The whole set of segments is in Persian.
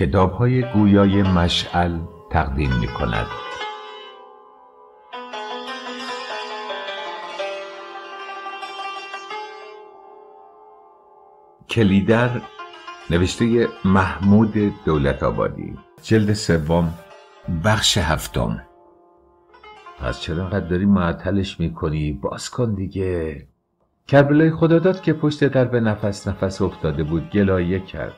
کتاب های گویای مشعل تقدیم می کند. کلیدر نوشته محمود دولت آبادی جلد سوم بخش هفتم پس چرا انقدر داری معطلش میکنی باز کن دیگه کربلای خداداد که پشت در به نفس نفس افتاده بود گلایه کرد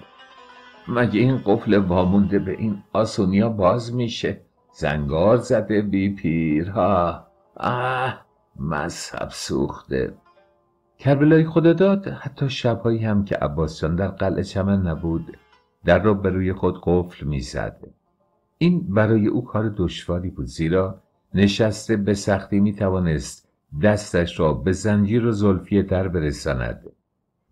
مگه این قفل وامونده به این آسونیا باز میشه زنگار زده بی پیرها آه مذهب سوخته کربلای داد حتی شبهایی هم که عباس در قلعه چمن نبود در را به روی خود قفل میزد این برای او کار دشواری بود زیرا نشسته به سختی میتوانست دستش را به زنجیر و زلفی در برساند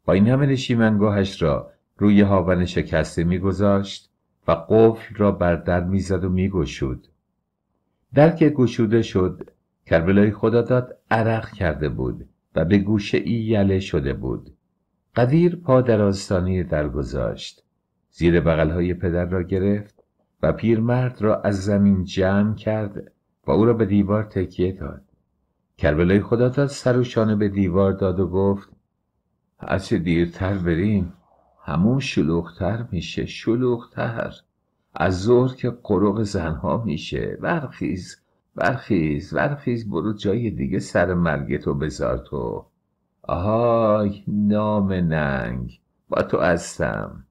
با این همه نشیمنگاهش را روی هاون شکسته میگذاشت و قفل را بر در میزد و میگشود در که گشوده شد کربلای خداداد عرق کرده بود و به گوشه ای یله شده بود قدیر پا در آستانه در گذاشت زیر بغلهای پدر را گرفت و پیرمرد را از زمین جمع کرد و او را به دیوار تکیه داد کربلای خداداد سر و شانه به دیوار داد و گفت هرچه دیرتر بریم همون شلوغتر میشه شلوغتر از ظهر که قرق زنها میشه برخیز برخیز برخیز برو جای دیگه سر مرگ تو بذار تو آهای نام ننگ با تو هستم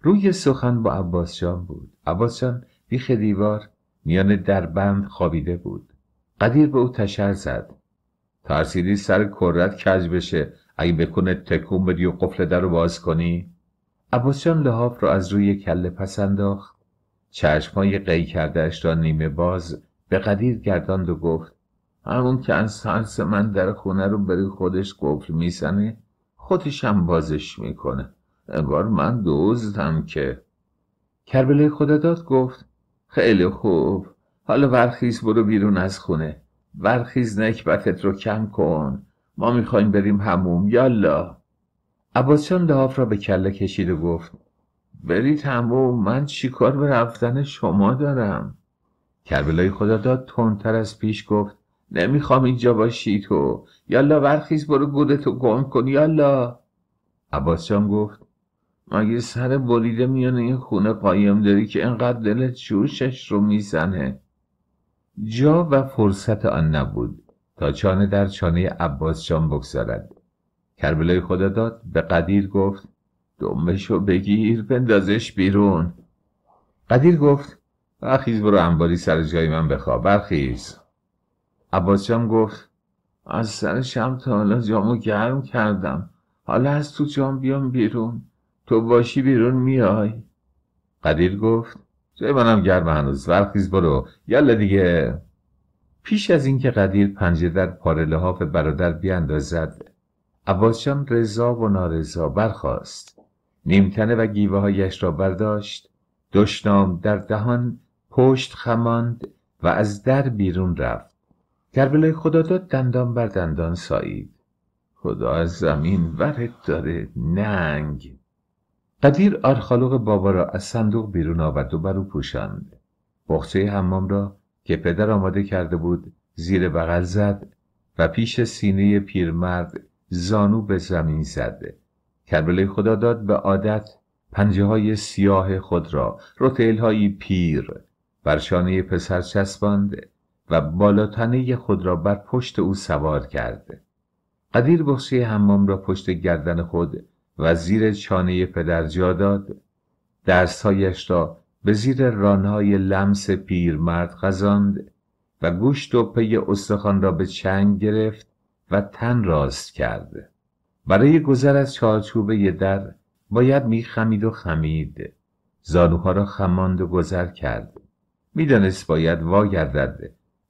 روی سخن با عباس جان بود عباس جان بیخ دیوار میان دربند خوابیده بود قدیر به او تشر زد ترسیدی سر کرت کج بشه اگه بکنه تکون بدی و قفل در رو باز کنی عباس جان لحاف را از روی کله پس انداخت چشمای قی کردهش را نیمه باز به قدیر گرداند و گفت همون که از ترس من در خونه رو بری خودش قفل میزنه خودش هم بازش میکنه انگار من دوزدم که کربلای خداداد گفت خیلی خوب حالا ورخیز برو بیرون از خونه ورخیز نکبتت رو کم کن ما میخوایم بریم هموم یالا عباس جان لحاف را به کله کشید و گفت برید هموم من چیکار به رفتن شما دارم کربلای خدا داد تندتر از پیش گفت نمیخوام اینجا باشی تو یالا برخیز برو گودتو گم کن یالا عباس جان گفت مگه سر بریده میان این خونه قایم داری که انقدر دلت چوشش رو میزنه جا و فرصت آن نبود تا چانه در چانه عباس جان بگذارد کربلای خدا داد به قدیر گفت دمشو بگیر بندازش بیرون قدیر گفت برخیز برو انباری سر جای من بخواب برخیز عباس جان گفت از سر شم تا حالا جامو گرم کردم حالا از تو جام بیام بیرون تو باشی بیرون میای قدیر گفت جای منم گرم هنوز برخیز برو یالا دیگه پیش از اینکه قدیر پنجه در پاره لحاف برادر بیاندازد عباسجان رضا و نارضا برخواست نیمتنه و گیوه هایش را برداشت دشنام در دهان پشت خماند و از در بیرون رفت کربلای داد دندان بر دندان سایید خدا از زمین ورت داره ننگ قدیر آرخالوق بابا را از صندوق بیرون آورد و بر او پوشاند بخچه حمام را که پدر آماده کرده بود زیر بغل زد و پیش سینه پیرمرد زانو به زمین زد کربلای خدا داد به عادت پنجه های سیاه خود را روتیل های پیر بر شانه پسر چسباند و بالاتنه خود را بر پشت او سوار کرد قدیر بخشی حمام را پشت گردن خود و زیر چانه پدر جا داد دستهایش را به زیر رانهای لمس مرد غزاند و گوشت و پی استخوان را به چنگ گرفت و تن راست کرد برای گذر از چارچوبه در باید می خمید و خمید زانوها را خماند و گذر کرد میدانست باید واگردد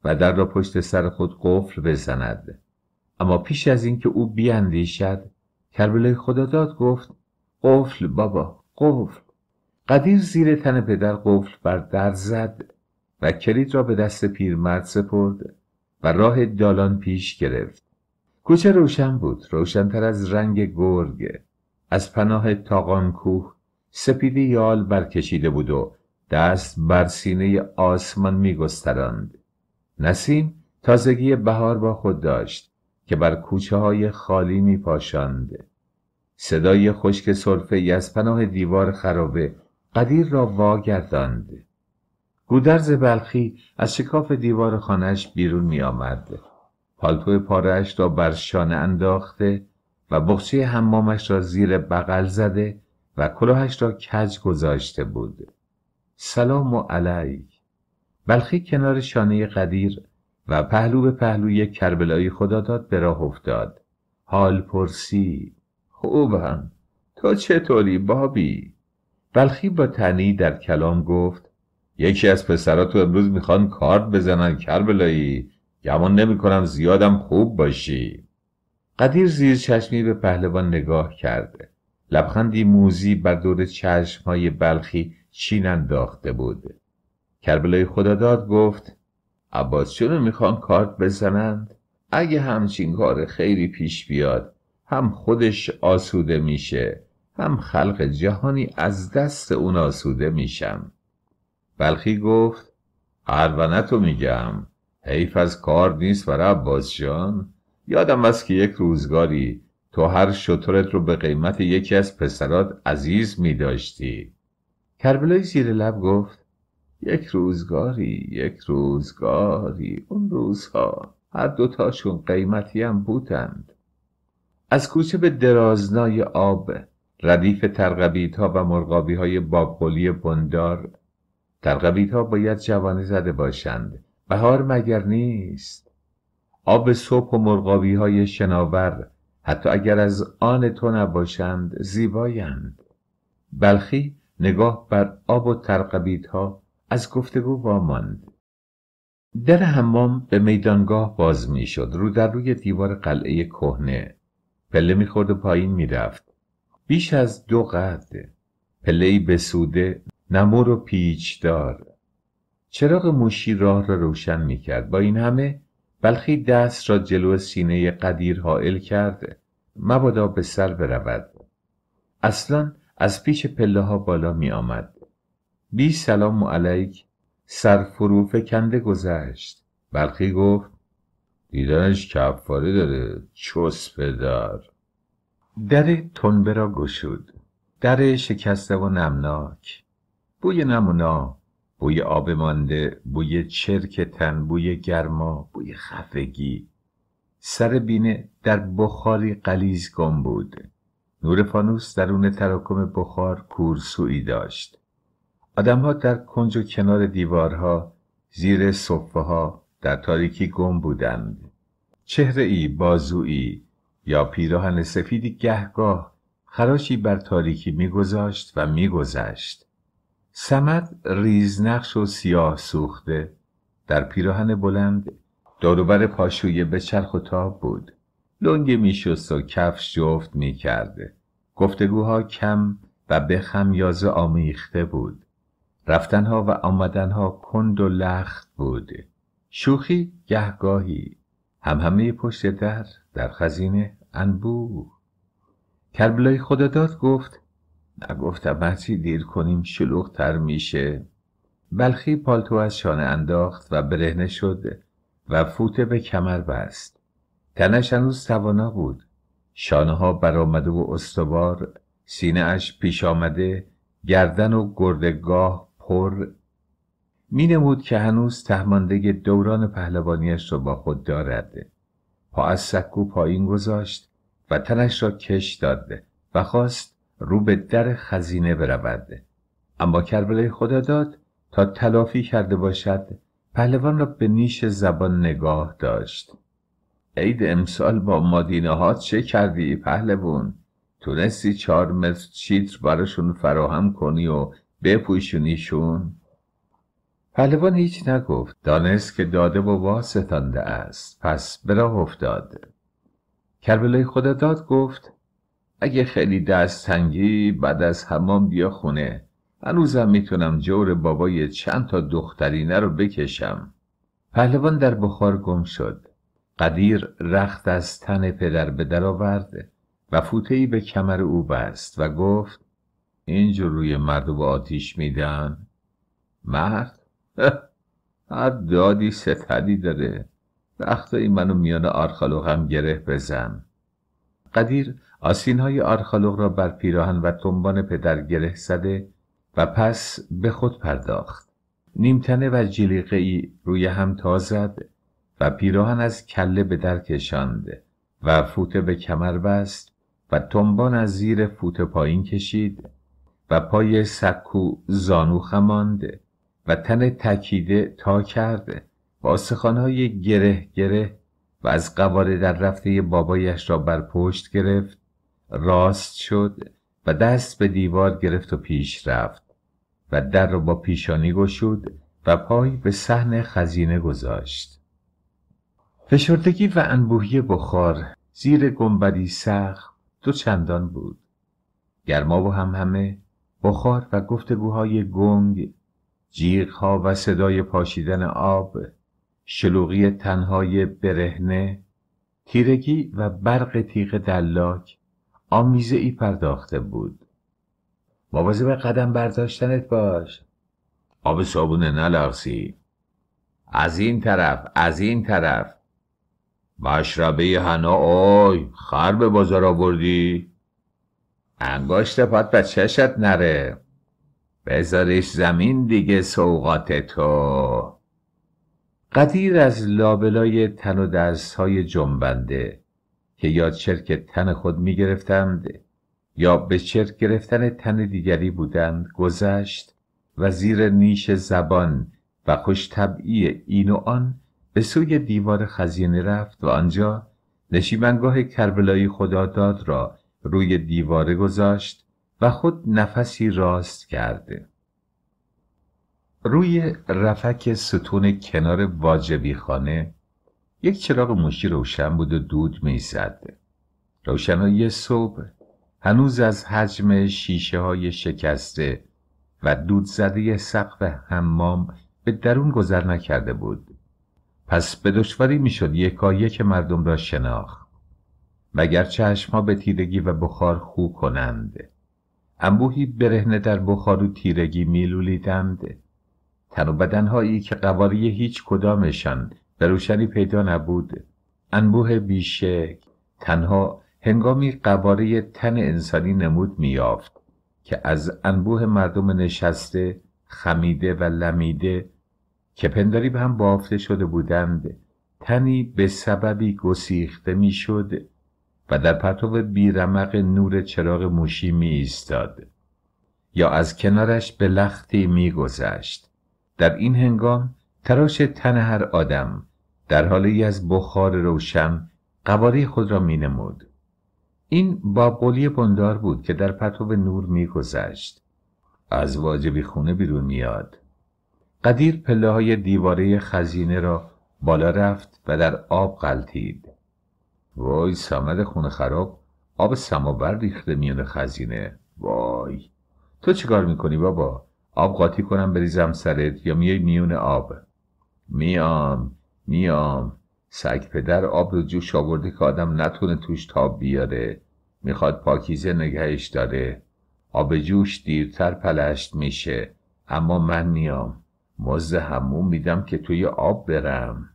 و در را پشت سر خود قفل بزند اما پیش از اینکه او بیاندیشد کربلای خداداد گفت قفل بابا قفل قدیر زیر تن پدر قفل بر در زد و کلید را به دست پیرمرد سپرد و راه دالان پیش گرفت کوچه روشن بود روشنتر از رنگ گرگ از پناه تاقان کوه سپیدی یال برکشیده بود و دست بر سینه آسمان میگستراند نسیم تازگی بهار با خود داشت که بر کوچه های خالی می پاشند. صدای خشک صرفه از پناه دیوار خرابه قدیر را واگرداند گودرز بلخی از شکاف دیوار خانهش بیرون می آمد. پالتو پارهاش را بر شانه انداخته و بخشی حمامش را زیر بغل زده و کلاهش را کج گذاشته بود. سلام و علیک. بلخی کنار شانه قدیر و پهلو به پهلوی کربلایی خدا داد به راه افتاد. حال پرسی. خوبم. تو چطوری بابی؟ بلخی با تنی در کلام گفت یکی از پسراتو امروز میخوان کارت بزنن کربلایی گمان نمیکنم زیادم خوب باشی قدیر زیر چشمی به پهلوان نگاه کرده لبخندی موزی بر دور چشم های بلخی چین انداخته بود کربلای خداداد گفت عباس چونو میخوان کارت بزنند اگه همچین کار خیری پیش بیاد هم خودش آسوده میشه هم خلق جهانی از دست اون آسوده میشم بلخی گفت هر تو میگم حیف از کار نیست و عباس جان یادم است که یک روزگاری تو هر شطورت رو به قیمت یکی از پسرات عزیز میداشتی داشتی کربلای زیر لب گفت یک روزگاری یک روزگاری اون روزها هر دوتاشون قیمتی هم بودند از کوچه به درازنای آب ردیف ترقبیت ها و مرغابی های باقلی بندار ترقبیت ها باید جوانه زده باشند بهار مگر نیست آب صبح و مرغابی های شناور حتی اگر از آن تو نباشند زیبایند بلخی نگاه بر آب و ترقبیت ها از گفتگو واماند در حمام به میدانگاه باز میشد رو در روی دیوار قلعه کهنه پله میخورد و پایین میرفت بیش از دو قد پلهی بسوده نمور و پیچدار چراغ موشی راه را روشن می کرد با این همه بلخی دست را جلو سینه قدیر حائل کرد مبادا به سر برود اصلا از پیش پله ها بالا می آمد بی سلام علیک فروف کنده گذشت بلخی گفت دیدنش کفاره داره چسبه دار در تنبه را گشود در شکسته و نمناک بوی نمونا بوی آب مانده بوی چرک تن بوی گرما بوی خفگی سر بینه در بخاری قلیز گم بود نور فانوس درون تراکم بخار کورسویی داشت آدمها در کنج و کنار دیوارها زیر صفه ها در تاریکی گم بودند چهره ای بازویی یا پیراهن سفیدی گهگاه خراشی بر تاریکی میگذاشت و میگذشت سمت ریزنقش و سیاه سوخته در پیراهن بلند داروبر پاشویه به چرخ و تاب بود لنگ میشست و کفش جفت میکرده گفتگوها کم و به خمیازه آمیخته بود رفتنها و آمدنها کند و لخت بود شوخی گهگاهی همهمه پشت در در خزینه انبوه کربلای خداداد گفت نگفتم هرچی دیر کنیم تر میشه بلخی پالتو از شانه انداخت و برهنه شد و فوته به کمر بست تنش هنوز توانا بود شانه ها برآمده و استوار سینه اش پیش آمده گردن و گردگاه پر می نمود که هنوز تهمانده دوران پهلوانیش را با خود دارد پا از سکو پایین گذاشت و تنش را کش داده و خواست رو به در خزینه برود اما کربلای خدا داد تا تلافی کرده باشد پهلوان را به نیش زبان نگاه داشت عید امسال با مادینه ها چه کردی پهلوان تونستی چهار متر چیتر براشون فراهم کنی و بپوشونیشون پهلوان هیچ نگفت دانست که داده و واسطانده است پس به راه افتاد کربلای خدا داد گفت اگه خیلی دست تنگی بعد از حمام بیا خونه هنوزم میتونم جور بابای چند تا دخترینه رو بکشم پهلوان در بخار گم شد قدیر رخت از تن پدر به در آورد و ای به کمر او بست و گفت اینجور روی مرد و آتیش میدن مرد هر دادی ستدی داره این منو میان آرخالوغ هم گره بزن قدیر آسین های آرخالوغ را بر پیراهن و تنبان پدر گره زده و پس به خود پرداخت نیمتنه و جلیقه ای روی هم تازد و پیراهن از کله به در کشاند و فوته به کمر بست و تنبان از زیر فوته پایین کشید و پای سکو زانو خماند و تن تکیده تا کرده و آسخانهای گره گره و از قواره در رفته بابایش را بر پشت گرفت راست شد و دست به دیوار گرفت و پیش رفت و در را با پیشانی گشود و پای به صحن خزینه گذاشت فشردگی و انبوهی بخار زیر گنبدی سخت دو چندان بود گرما و همهمه بخار و گفتگوهای گنگ ها و صدای پاشیدن آب شلوغی تنهای برهنه تیرگی و برق تیغ دلاک آمیزه ای پرداخته بود مواظب قدم برداشتنت باش آب صابونه نلغسی از این طرف از این طرف مشربه هنا آی خر به بازار آوردی انگاشت پات به چشت نره بذارش زمین دیگه سوقات تو قدیر از لابلای تن و های جنبنده که یا چرک تن خود می گرفتند یا به چرک گرفتن تن دیگری بودند گذشت و زیر نیش زبان و خوش طبعی این و آن به سوی دیوار خزینه رفت و آنجا نشیمنگاه کربلایی خداداد را روی دیواره گذاشت و خود نفسی راست کرده روی رفک ستون کنار واجبی خانه یک چراغ موشی روشن بود و دود میزد روشنایی صبح هنوز از حجم شیشه های شکسته و دود زده سقف حمام به درون گذر نکرده بود پس به دشواری میشد یکایک مردم را شناخت مگر چشمها به تیرگی و بخار خو کنند انبوهی برهنه در بخار و تیرگی میلولیدند تن و بدنهایی که قواری هیچ کدامشان به روشنی پیدا نبود انبوه بیشک تنها هنگامی قواره تن انسانی نمود میافت که از انبوه مردم نشسته خمیده و لمیده که پنداری به هم بافته شده بودند تنی به سببی گسیخته میشد و در پرتو بیرمق نور چراغ موشی می ایستاد یا از کنارش به لختی می گذشت. در این هنگام تراش تن هر آدم در حالی از بخار روشن قواره خود را می نمود. این با قولی بندار بود که در پرتو نور می گذشت. از واجبی خونه بیرون میاد. قدیر پله های دیواره خزینه را بالا رفت و در آب غلطید. وای سمد خونه خراب آب سماور ریخته میون خزینه وای تو چیکار میکنی بابا آب قاطی کنم بریزم سرت یا میای میون آب میام میام سگ پدر آب رو جوش آورده که آدم نتونه توش تاب بیاره میخواد پاکیزه نگهش داره آب جوش دیرتر پلشت میشه اما من میام مزه همون میدم که توی آب برم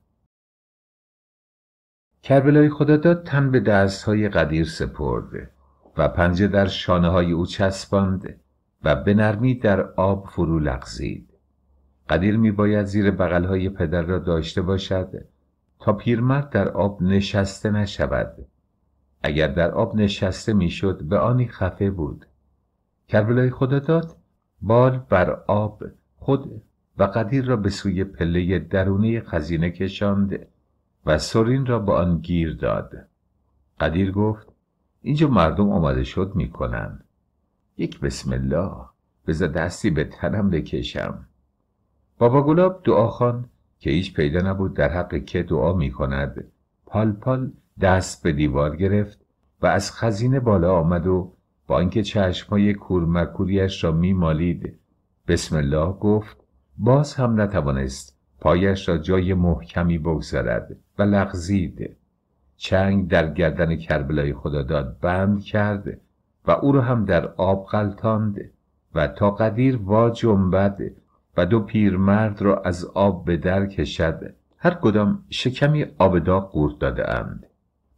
کربلای خداداد تن به های قدیر سپرده و پنجه در شانه های او چسبانده و به نرمی در آب فرو لغزید قدیر می باید زیر های پدر را داشته باشد تا پیرمرد در آب نشسته نشود اگر در آب نشسته میشد به آنی خفه بود کربلای خداداد بال بر آب خود و قدیر را به سوی پله درونه خزینه کشاند و سورین را به آن گیر داد قدیر گفت اینجا مردم آماده شد میکنند. یک بسم الله بذار دستی به تنم بکشم بابا گلاب دعا خان که هیچ پیدا نبود در حق که دعا می کند پال پال دست به دیوار گرفت و از خزینه بالا آمد و با آنکه چشمای کورمکوریش را مالید. بسم الله گفت باز هم نتوانست پایش را جای محکمی بگذارد و لغزید چنگ در گردن کربلای خداداد بند کرد و او را هم در آب غلطاند و تا قدیر وا جنبد و دو پیرمرد را از آب به در کشد هر کدام شکمی آب داغ قورت داده اند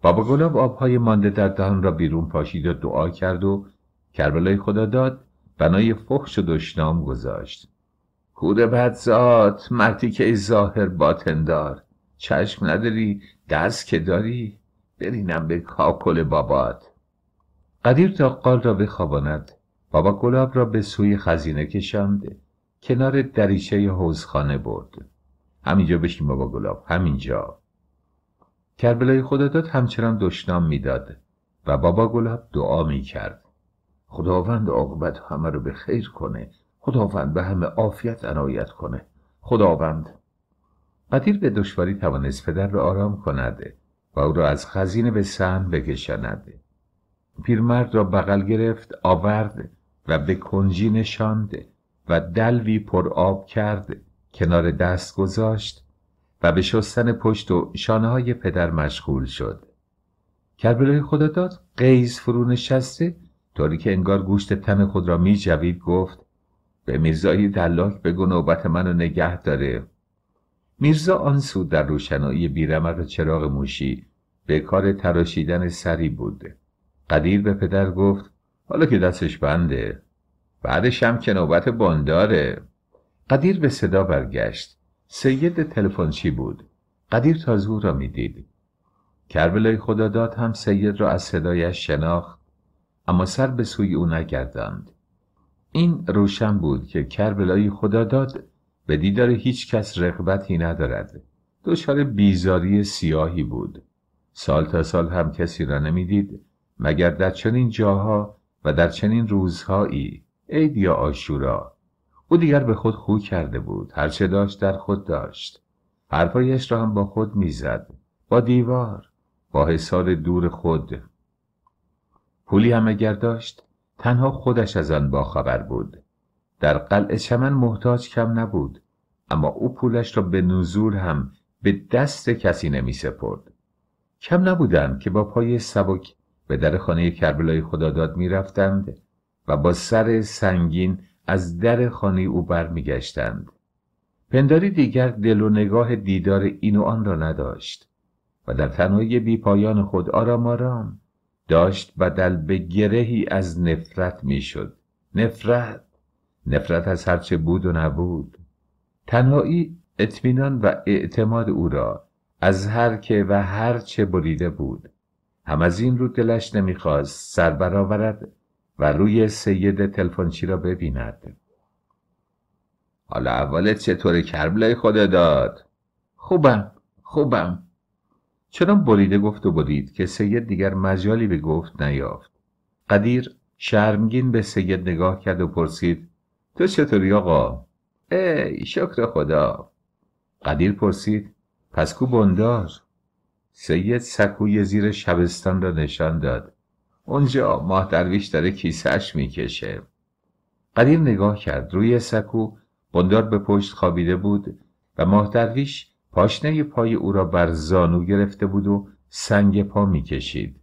بابا گلاب آبهای مانده در دهان را بیرون پاشید و دعا کرد و کربلای خداداد بنای فخش و دشنام گذاشت بد بدزاد مردی که ای ظاهر باتندار چشم نداری دست که داری برینم به کاکل بابات قدیر تا قال را بخواباند بابا گلاب را به سوی خزینه کشاند کنار دریچه حوزخانه برد همینجا بشین بابا گلاب همینجا کربلای خداداد همچنان دشنام میداد و بابا گلاب دعا میکرد خداوند عاقبت همه رو به خیر کنه خداوند به همه عافیت عنایت کنه خداوند قدیر به دشواری توانست پدر را آرام کند و او را از خزینه به سهم بکشاند پیرمرد را بغل گرفت آورد و به کنجی نشاند و دلوی پر آب کرد کنار دست گذاشت و به شستن پشت و شانه های پدر مشغول شد کربلای داد قیز فرو نشسته طوری که انگار گوشت تن خود را می جوید گفت به میرزایی دلاک بگو نوبت منو نگه داره میرزا آن سود در روشنایی بیرمق چراغ موشی به کار تراشیدن سری بود قدیر به پدر گفت حالا که دستش بنده بعدش هم که نوبت بانداره قدیر به صدا برگشت سید تلفنچی بود قدیر تازه او را میدید کربلای داد هم سید را از صدایش شناخت اما سر به سوی او نگرداند این روشن بود که کربلایی داد به دیدار هیچ کس رغبتی ندارد دچار بیزاری سیاهی بود سال تا سال هم کسی را نمیدید مگر در چنین جاها و در چنین روزهایی عید یا آشورا او دیگر به خود خو کرده بود هرچه داشت در خود داشت حرفایش را هم با خود میزد با دیوار با حصار دور خود پولی هم اگر داشت تنها خودش از آن باخبر بود در قلع چمن محتاج کم نبود اما او پولش را به نزول هم به دست کسی نمی سپرد کم نبودند که با پای سبک به در خانه کربلای خداداد می رفتند و با سر سنگین از در خانه او برمیگشتند. پنداری دیگر دل و نگاه دیدار این و آن را نداشت و در تنهایی پایان خود آرام آرام داشت بدل به گرهی از نفرت میشد نفرت نفرت از هرچه بود و نبود تنهایی اطمینان و اعتماد او را از هر که و هر چه بریده بود هم از این رو دلش نمیخواست سر برآورد و روی سید تلفنچی را ببیند حالا اول چطور کربلای خود داد خوبم خوبم چنان بریده گفت و برید که سید دیگر مجالی به گفت نیافت قدیر شرمگین به سید نگاه کرد و پرسید تو چطوری آقا؟ ای شکر خدا قدیر پرسید پس کو بندار؟ سید سکوی زیر شبستان را نشان داد اونجا ماه درویش داره کیسهش میکشه قدیر نگاه کرد روی سکو بندار به پشت خوابیده بود و ماه درویش پاشنه پای او را بر زانو گرفته بود و سنگ پا میکشید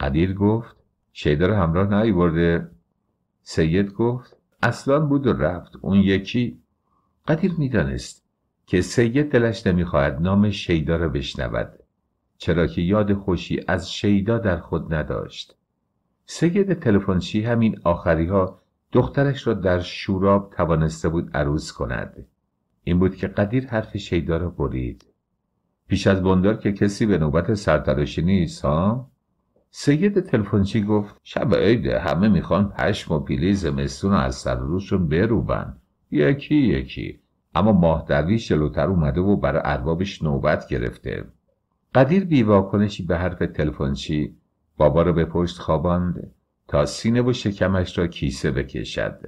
قدیر گفت شیدا را همراه برده. سید گفت اصلا بود و رفت اون یکی قدیر میدانست که سید دلش نمیخواهد نام شیدا را بشنود چرا که یاد خوشی از شیدا در خود نداشت سید تلفنچی همین آخری ها دخترش را در شوراب توانسته بود عروس کند این بود که قدیر حرف شیدا را برید پیش از بندار که کسی به نوبت سرتراشی نیست ها سید تلفنچی گفت شب عیده همه میخوان پشم و پیلی زمستون از سر روشون بروبن یکی یکی اما ماه درویش جلوتر اومده و برای اربابش نوبت گرفته قدیر بیواکنشی به حرف تلفنچی بابا را به پشت خواباند تا سینه و شکمش را کیسه بکشد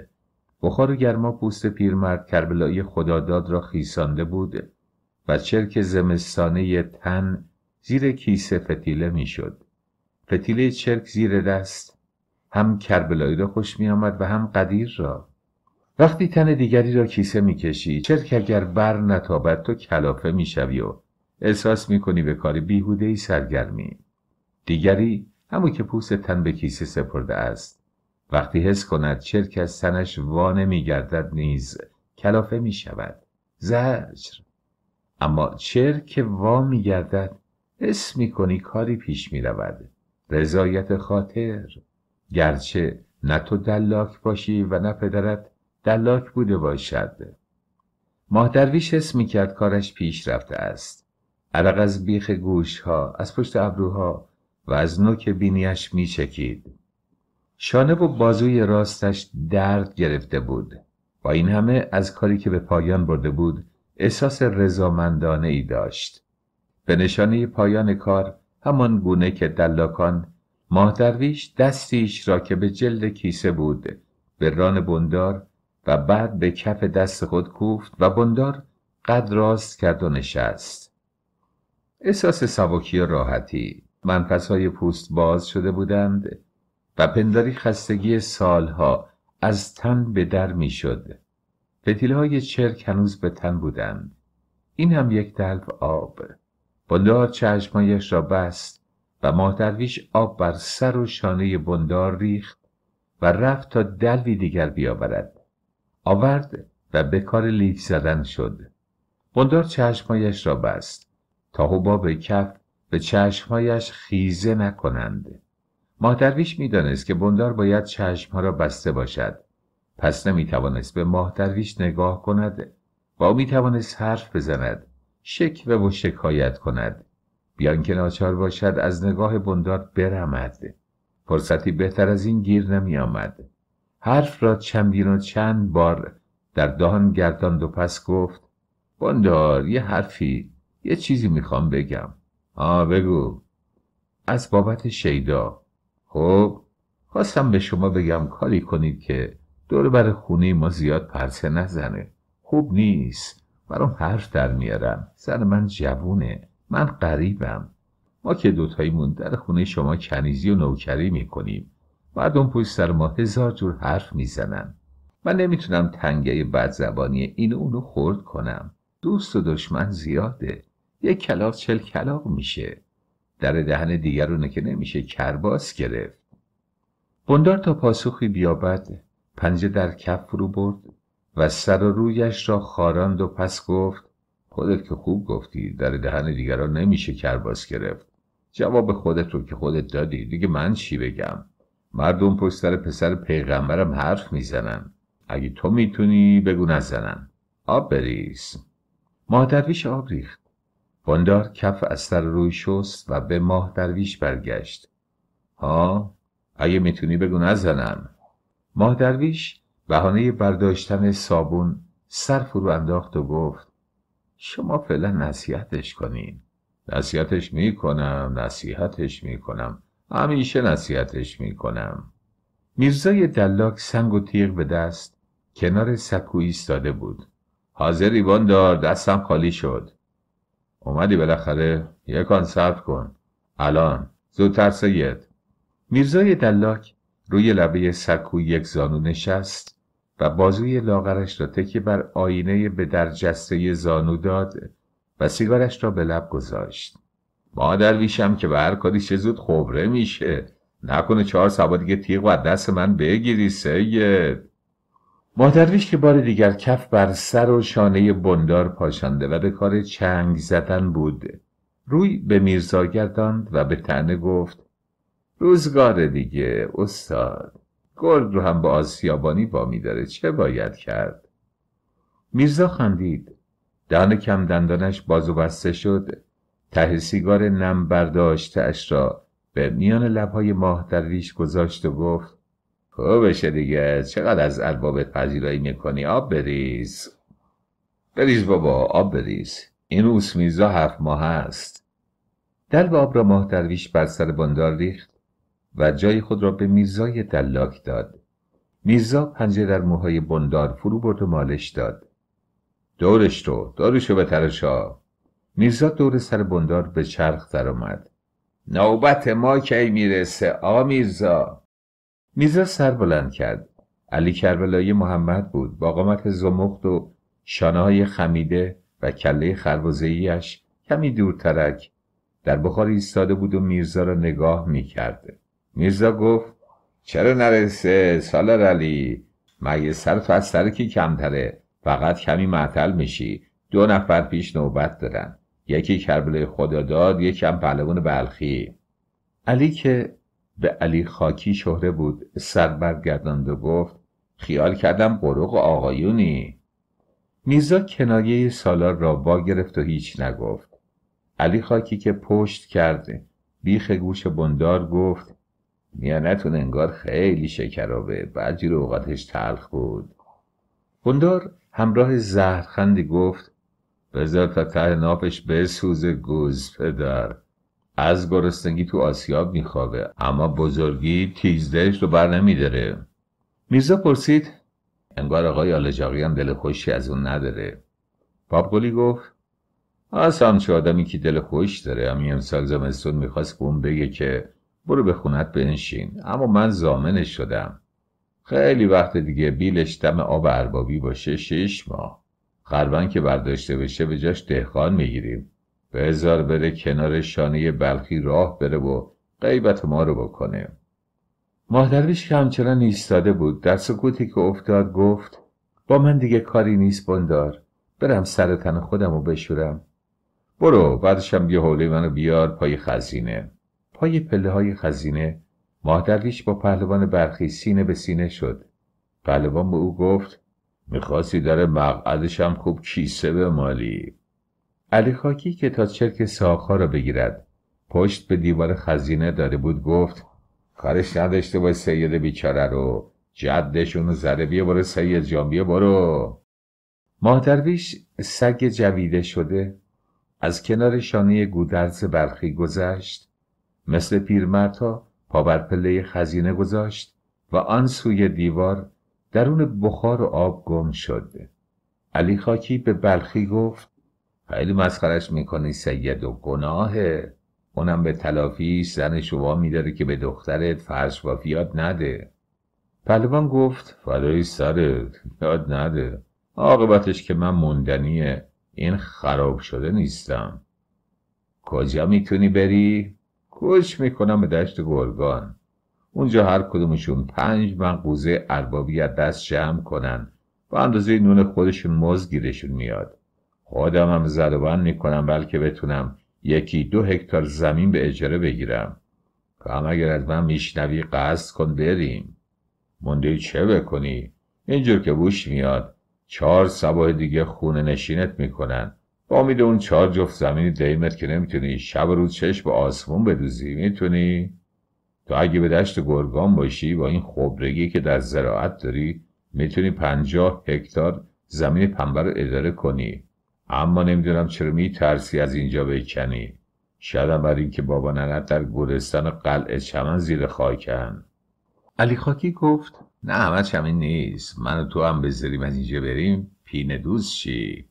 بخار گرما پوست پیرمرد کربلایی خداداد را خیسانده بود و چرک زمستانه تن زیر کیسه فتیله میشد. فتیله چرک زیر دست هم کربلایی را خوش می آمد و هم قدیر را وقتی تن دیگری را کیسه کشی چرک اگر بر نتابد تو کلافه میشوی و احساس کنی به کار بیهوده سرگرمی دیگری همون که پوست تن به کیسه سپرده است وقتی حس کند چرک از سنش وانه میگردد نیز کلافه می شود زجر اما چرک وا میگردد حس می کنی کاری پیش می رود رضایت خاطر گرچه نه تو دلاک باشی و نه پدرت دلاک بوده باشد ماه درویش حس می کرد کارش پیش رفته است عرق از بیخ گوش ها از پشت ابروها و از نوک بینیش می چکید شانه و بازوی راستش درد گرفته بود با این همه از کاری که به پایان برده بود احساس رضامندانه ای داشت به نشانه پایان کار همان گونه که دلاکان ماه درویش دستیش را که به جلد کیسه بود به ران بندار و بعد به کف دست خود کوفت و بندار قد راست کرد و نشست احساس سبکی و راحتی های پوست باز شده بودند و پنداری خستگی سالها از تن به در میشد فتیله های چرک هنوز به تن بودند این هم یک دلو آب بندار چشمایش را بست و ماهدرویش آب بر سر و شانه بندار ریخت و رفت تا دلوی دیگر بیاورد آورد و به کار لیف زدن شد بندار چشمایش را بست تا حباب کف به چشمایش خیزه نکنند می میدانست که بندار باید چشمها را بسته باشد پس توانست به درویش نگاه کند و او توانست حرف بزند شک و و شکایت کند بیان که ناچار باشد از نگاه بندار برمد فرصتی بهتر از این گیر نمی آمد. حرف را چندین و چند بار در دهان گرداند و پس گفت بندار یه حرفی یه چیزی میخوام بگم آه بگو از بابت شیدا خب خواستم به شما بگم کاری کنید که دور بر خونه ما زیاد پرسه نزنه خوب نیست برام حرف در میارم سر من جوونه من قریبم ما که دوتاییمون در خونه شما کنیزی و نوکری میکنیم مردم پشت سر ما هزار جور حرف میزنن من نمیتونم تنگه بدزبانی این اونو خورد کنم دوست و دشمن زیاده یک کلاق چل کلاق میشه در دهن دیگرونه که نمیشه کرباس گرفت بندار تا پاسخی بیابد پنجه در کف رو برد و سر و رویش را خاراند و پس گفت خودت که خوب گفتی در دهن دیگران نمیشه کرباس گرفت جواب خودت رو که خودت دادی دیگه من چی بگم مردم پشت سر پسر پیغمبرم حرف میزنن اگه تو میتونی بگو نزنن آب بریز مادرویش آب ریخت بندار کف از سر روی شست و به ماه درویش برگشت ها اگه میتونی بگو نزنم ماه درویش بهانه برداشتن صابون سر فرو انداخت و گفت شما فعلا نصیحتش کنین نصیحتش میکنم نصیحتش میکنم همیشه نصیحتش میکنم میرزای دلاک سنگ و تیغ به دست کنار سکو ایستاده بود حاضری ایوان دار دستم خالی شد اومدی بالاخره یکان صبر کن الان زودتر سید میرزای دلاک روی لبه سکو یک زانو نشست و بازوی لاغرش را تکیه بر آینه به درجسته زانو داد و سیگارش را به لب گذاشت ما درویشم که به هر کاری چه زود خبره میشه نکنه چهار سبا دیگه تیغ و دست من بگیری سید مادرویش که بار دیگر کف بر سر و شانه بندار پاشانده و به کار چنگ زدن بود روی به میرزا گرداند و به تنه گفت روزگار دیگه استاد گرد رو هم با آسیابانی با داره چه باید کرد میرزا خندید دهان کم دندانش باز و بسته شد ته سیگار نم برداشته اش را به میان لبهای ماه درویش گذاشت و گفت خوبشه خب، دیگه چقدر از البابت پذیرایی میکنی آب بریز بریز بابا آب بریز این میزا هفت ماه هست دل آب را ماه درویش بر سر بندار ریخت و جای خود را به میزای دلاک داد میرزا پنجه در موهای بندار فرو برد و مالش داد دورش تو دورشو به ترشا میرزا دور سر بندار به چرخ درآمد نوبت ما کی میرسه آ میرزا میرزا سر بلند کرد علی کربلایی محمد بود با قامت زمخت و های خمیده و کله خربوزهیش کمی دورترک در بخار ایستاده بود و میرزا را نگاه میکرد میرزا گفت چرا نرسه سالر علی مگه صرف از سر کی کمتره فقط کمی معطل میشی دو نفر پیش نوبت دارن یکی کربلای داد یکی هم پهلوان بلخی علی که به علی خاکی شهره بود سر برگرداند و گفت خیال کردم قروق آقایونی میزا کنایه سالار را گرفت و هیچ نگفت علی خاکی که پشت کرد بیخ گوش بندار گفت میانتون انگار خیلی شکرابه بعدی رو اوقاتش تلخ بود بندار همراه زهرخندی گفت بذار تا ته نافش بسوز گوز پدر از گرسنگی تو آسیاب میخوابه اما بزرگی تیزدهش رو بر نمیداره میرزا پرسید انگار آقای آلجاقی هم دل خوشی از اون نداره پاپگلی گفت از همچه آدمی که دل خوش داره همین امسال زمستون میخواست به اون بگه که برو به خونت بنشین اما من زامنش شدم خیلی وقت دیگه بیلش دم آب اربابی باشه شش ماه خربن که برداشته بشه به جاش دهقان میگیریم بذار بره کنار شانه بلخی راه بره و غیبت ما رو بکنه ماهدرویش که همچنان ایستاده بود در سکوتی که افتاد گفت با من دیگه کاری نیست بندار برم سر تن خودم و بشورم برو بعدشم یه حوله منو بیار پای خزینه پای پله های خزینه ماهدرویش با پهلوان برخی سینه به سینه شد پهلوان به او گفت میخواستی در مقعدشم خوب کیسه به مالی علی خاکی که تا چرک ساخها را بگیرد پشت به دیوار خزینه داده بود گفت کارش نداشته با سید بیچاره رو جدشون زره بیا برو سید جان بیا برو ماهدرویش سگ جویده شده از کنار شانه گودرز برخی گذشت مثل پیرمرتا پا بر پله خزینه گذاشت و آن سوی دیوار درون بخار و آب گم شد علی خاکی به بلخی گفت خیلی مسخرش میکنی سید و گناهه اونم به تلافیش زن شما میداره که به دخترت فرش یاد نده پهلوان گفت فدای سرت یاد نده عاقبتش که من موندنیه این خراب شده نیستم کجا میتونی بری؟ کش میکنم به دشت گرگان اونجا هر کدومشون پنج من قوزه اربابی از دست جمع کنن و اندازه نون خودشون مزگیرشون میاد خودم هم زد و بند میکنم بلکه بتونم یکی دو هکتار زمین به اجاره بگیرم که هم اگر از من میشنوی قصد کن بریم مونده چه بکنی اینجور که بوش میاد چهار سباه دیگه خونه نشینت میکنن با امید اون چهار جفت زمینی دیمت که نمیتونی شب روز چش به آسمون بدوزی میتونی تو اگه به دشت گرگان باشی با این خبرگی که در زراعت داری میتونی پنجاه هکتار زمین پنبه رو اداره کنی اما نمیدونم چرا ترسی از اینجا بکنی شاید بر اینکه بابا ننت در گلستان قلعه چمن زیر خاکن علی خاکی گفت نه همه همین نیست من و تو هم بذاریم از اینجا بریم پین دوز چی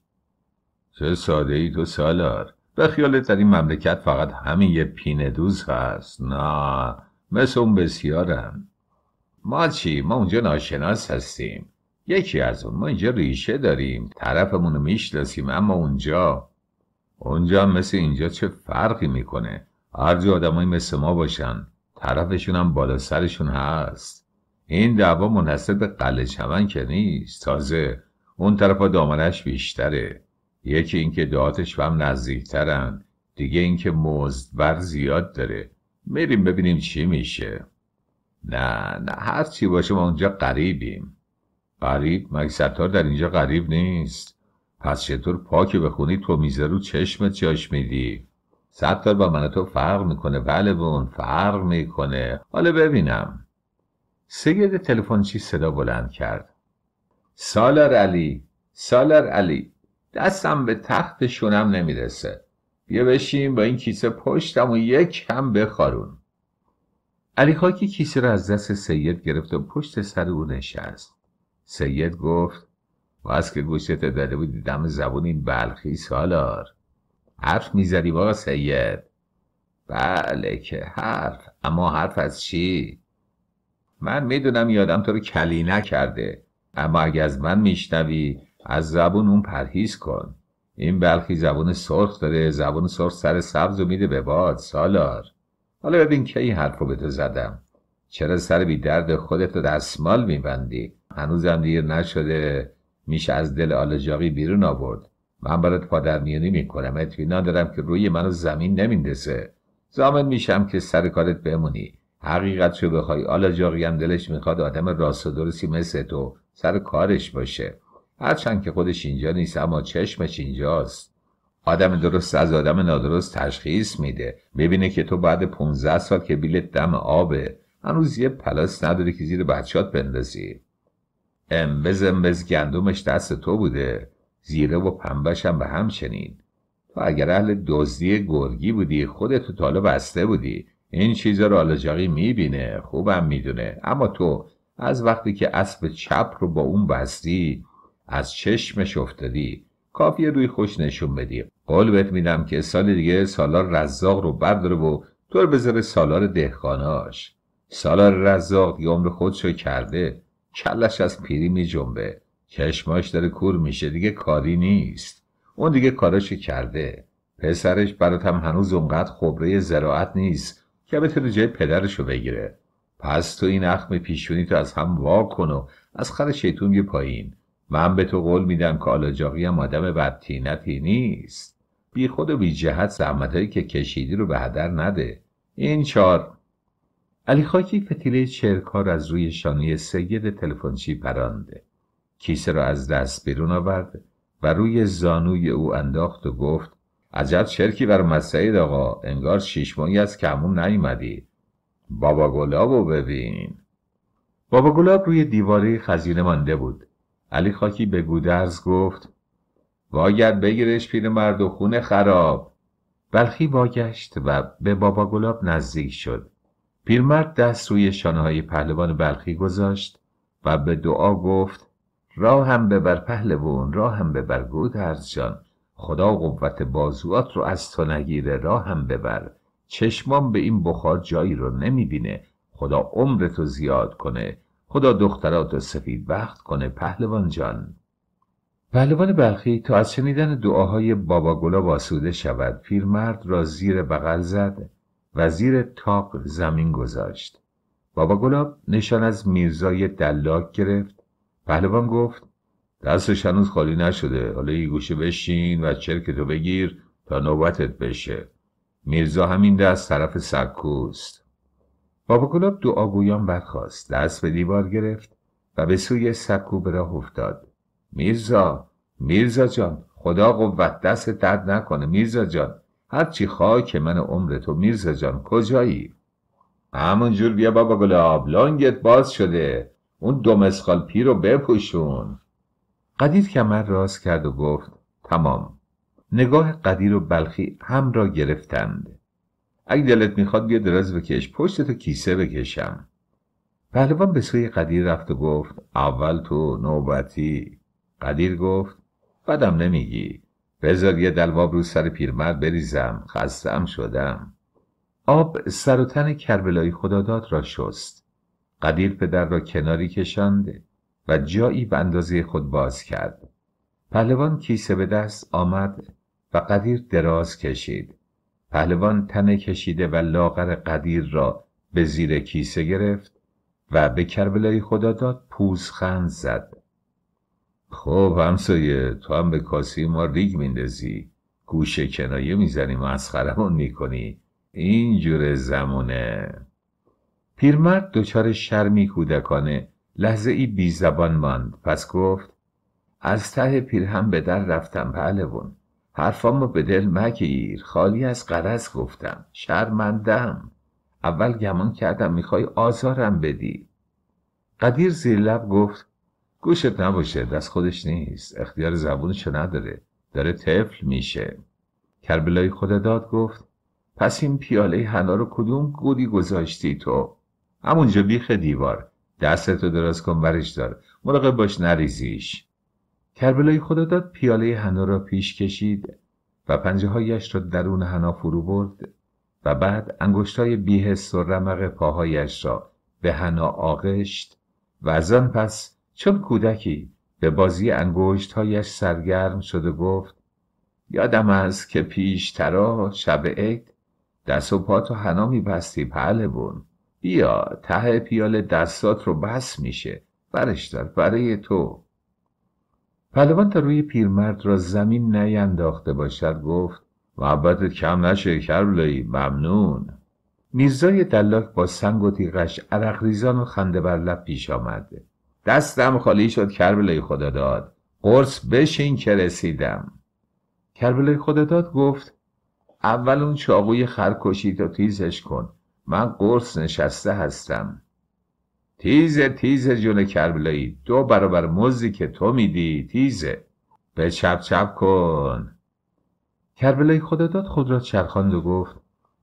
چه ساده ای تو سالار به خیالت در این مملکت فقط همین یه پین دوز هست نه مثل اون بسیارم ما چی ما اونجا ناشناس هستیم یکی از اون ما اینجا ریشه داریم طرفمون رو میشناسیم اما اونجا اونجا مثل اینجا چه فرقی میکنه هر جا آدمایی مثل ما باشن طرفشون هم بالا سرشون هست این دعوا مناسب به قله چمن که نیست تازه اون طرف دامنش بیشتره یکی اینکه دعاتش و هم نزدیکترن دیگه اینکه مزدور زیاد داره میریم ببینیم چی میشه نه نه هر چی باشه ما اونجا قریبیم غریب مگه ستار در اینجا غریب نیست پس چطور به بخونی تو میزه رو چشمت جاش میدی ستار با من تو فرق میکنه بله بون فرق میکنه حالا ببینم سید چی صدا بلند کرد سالار علی سالار علی دستم به تخت شونم نمیرسه بیا بشیم با این کیسه پشتم و یک کم بخارون علی خاکی کیسه را از دست سید گرفت و پشت سر او نشست سید گفت از که گوشت داده بودی دم زبون این بلخی سالار حرف میزدی با سید بله که حرف اما حرف از چی؟ من میدونم یادم تو رو کلی نکرده اما اگه از من میشنوی از زبون اون پرهیز کن این بلخی زبون سرخ داره زبون سرخ سر سبز و میده به باد سالار حالا ببین کی حرف رو به تو زدم چرا سر بی درد خودت رو دستمال میبندی هنوزم دیر نشده میشه از دل آلجاقی بیرون آورد من برات میانی میکنم اطمینان دارم که روی منو زمین نمیندسه زامن میشم که سر کارت بمونی حقیقت شو بخوای آلجاقی هم دلش میخواد آدم راست و درستی مثل تو سر کارش باشه هرچند که خودش اینجا نیست اما چشمش اینجاست آدم درست از آدم نادرست تشخیص میده ببینه که تو بعد 15 سال که بیلت دم آبه هنوز یه پلاس نداره که زیر بچات بندازی امبز امبز گندمش دست تو بوده زیره و پنبش هم به هم تو اگر اهل دزدی گرگی بودی خودتو تالا بسته بودی این چیزا رو آلاجاقی میبینه خوبم میدونه اما تو از وقتی که اسب چپ رو با اون بستی از چشمش افتادی کافیه روی خوش نشون بدی قول بهت میدم که سال دیگه سالار رزاق رو برداره و تو رو سالار دهخاناش. سالار دیگه عمر خودشو کرده کلش از پیری می جنبه کشماش داره کور میشه دیگه کاری نیست اون دیگه کاراشو کرده پسرش براتم هم هنوز اونقدر خبره زراعت نیست که بتونه جای پدرشو بگیره پس تو این اخم پیشونی تو از هم وا و از خر شیطون پایین من به تو قول میدم که آلاجاقی هم آدم بدتینتی نیست بی خود و بی جهت زحمتهایی که کشیدی رو به هدر نده این چار علی خاکی فتیله چرک را از روی شانه سید تلفنچی پرانده. کیسه را از دست بیرون آورد و روی زانوی او انداخت و گفت عجب چرکی بر مسعید آقا انگار شیش ماهی از کمون نیمدی بابا رو ببین بابا گلاب روی دیواره خزینه مانده بود علی خاکی به گودرز گفت واگر بگیرش پیر مرد و خونه خراب بلخی واگشت و به بابا گلاب نزدیک شد پیرمرد دست روی شانه پهلوان بلخی گذاشت و به دعا گفت را هم ببر پهلوان را هم ببر گودرز جان خدا قوت بازوات رو از تو نگیره را هم ببر چشمان به این بخار جایی رو نمیبینه خدا رو زیاد کنه خدا دختراتو سفید وقت کنه پهلوان جان پهلوان بلخی تا از شنیدن دعاهای بابا گلا آسوده شود پیرمرد را زیر بغل زد وزیر تاق زمین گذاشت بابا گلاب نشان از میرزای دلاک گرفت پهلوان گفت دستش هنوز خالی نشده حالا یه گوشه بشین و چرکتو بگیر تا نوبتت بشه میرزا همین دست طرف سکوست بابا گلاب آگویان برخواست دست به دیوار گرفت و به سوی سکو به راه افتاد میرزا میرزا جان خدا قوت دست درد نکنه میرزا جان هرچی خاک من عمر تو میرزا جان کجایی جور بیا بابا گل آبلانگت باز شده اون دو مسخال پی رو بپوشون قدیر کمر راست کرد و گفت تمام نگاه قدیر و بلخی هم را گرفتند اگه دلت میخواد بیا دراز بکش پشت تو کیسه بکشم پهلوان به سوی قدیر رفت و گفت اول تو نوبتی قدیر گفت بدم نمیگی بذار یه دلواب رو سر پیرمرد بریزم خستم شدم آب سر و تن کربلایی خداداد را شست قدیر پدر را کناری کشاند و جایی به اندازه خود باز کرد پهلوان کیسه به دست آمد و قدیر دراز کشید پهلوان تن کشیده و لاغر قدیر را به زیر کیسه گرفت و به کربلای خداداد پوزخند زد خب همسایه تو هم به کاسی ما ریگ میندازی گوشه کنایه میزنی مسخرمون میکنی اینجور زمونه پیرمرد دچار شرمی کودکانه لحظه ای بی زبان ماند پس گفت از ته پیرهم به در رفتم پهلوون بله حرفامو به دل مگیر خالی از قرض گفتم شرمندم اول گمان کردم میخوای آزارم بدی قدیر زیر لب گفت گوشت نباشه دست خودش نیست اختیار زبونشو نداره داره طفل میشه کربلای داد گفت پس این پیاله حنا رو کدوم گودی گذاشتی تو همونجا بیخ دیوار دستتو دراز کن برش دار مراقب باش نریزیش کربلای خداداد پیاله حنا را پیش کشید و پنجه هایش را درون حنا فرو برد و بعد انگشتای بیهست و رمق پاهایش را به حنا آغشت و از آن پس چون کودکی به بازی هایش سرگرم شده گفت یادم است که ترا شب عید دست و پاتو و هنا میبستی بله بون بیا ته پیال دستات رو بس میشه برش دار برای تو پهلوان تا روی پیرمرد را زمین نینداخته باشد گفت محبتت کم نشه کربلایی ممنون میرزای دلاک با سنگ و تیغش عرق ریزان و خنده بر لب پیش آمده دستم خالی شد کربلای خدا داد قرص بشین که رسیدم کربلای خدا داد گفت اول اون چاقوی خرکشی تا تیزش کن من قرص نشسته هستم تیزه تیزه جون کربلایی دو برابر مزی که تو میدی تیزه به چپ چپ کن کربلای خداداد خود را چرخاند و گفت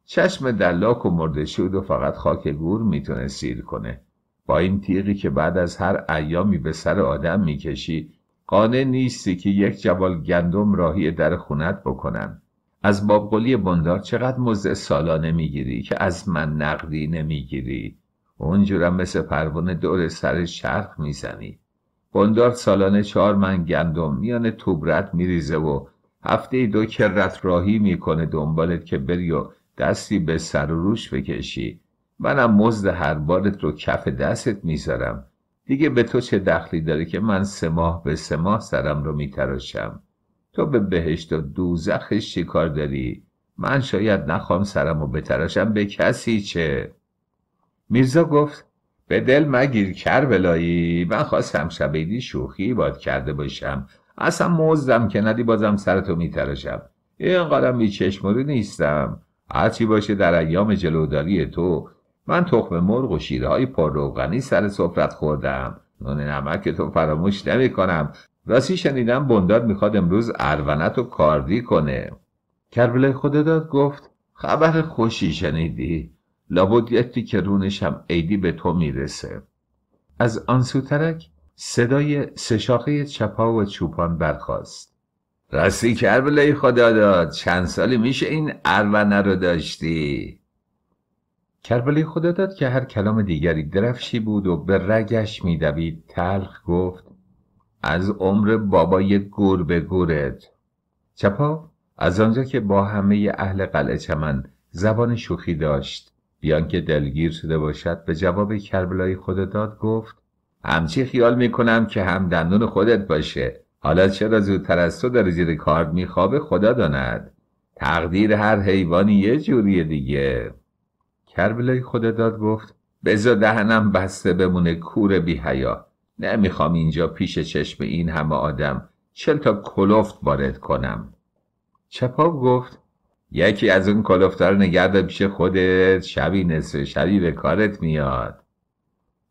چشم دلاک و شد و فقط خاک گور میتونه سیر کنه با این تیغی که بعد از هر ایامی به سر آدم میکشی قانع نیستی که یک جوال گندم راهی در خونت بکنم. از بابقلی بندار چقدر مزد سالانه میگیری که از من نقدی نمیگیری اونجورم مثل پروانه دور سر چرخ میزنی بندار سالانه چهار من گندم میان توبرت میریزه و هفته دو کرت راهی میکنه دنبالت که بری و دستی به سر و روش بکشی منم مزد هر بارت رو کف دستت میذارم دیگه به تو چه دخلی داره که من سه ماه به سه ماه سرم رو میتراشم تو به بهشت و دوزخش چی کار داری؟ من شاید نخوام سرم رو بتراشم به کسی چه؟ میرزا گفت به دل مگیر کربلایی من خواستم شبیدی شوخی باد کرده باشم اصلا مزدم که ندی بازم سرتو میتراشم اینقدرم بی چشموری نیستم هرچی باشه در ایام جلوداری تو من تخم مرغ و شیره های روغنی سر سفرت خوردم نون نمک تو فراموش نمی کنم راستی شنیدم بنداد میخواد امروز ارونت و کاردی کنه کربلای خداداد گفت خبر خوشی شنیدی لابد یکی که رونشم عیدی به تو میرسه از آن سوترک صدای سشاخه چپا و چوپان برخاست راستی خدا خداداد چند سالی میشه این ارونه رو داشتی خدا داد که هر کلام دیگری درفشی بود و به رگش میدوید تلخ گفت از عمر بابای گور به گورت چپا از آنجا که با همه اهل قلعه چمن زبان شوخی داشت بیان که دلگیر شده باشد به جواب کربلای داد گفت همچی خیال میکنم که هم دندون خودت باشه حالا چرا زودتر از تو داره زیر کارد میخوابه خدا داند تقدیر هر حیوانی یه جوری دیگه کربلای داد گفت بزا دهنم بسته بمونه کور بی حیا نمیخوام اینجا پیش چشم این همه آدم چل تا کلفت وارد کنم چپاو گفت یکی از اون کلفتار نگرده پیش خودت شبی نصف شبی به کارت میاد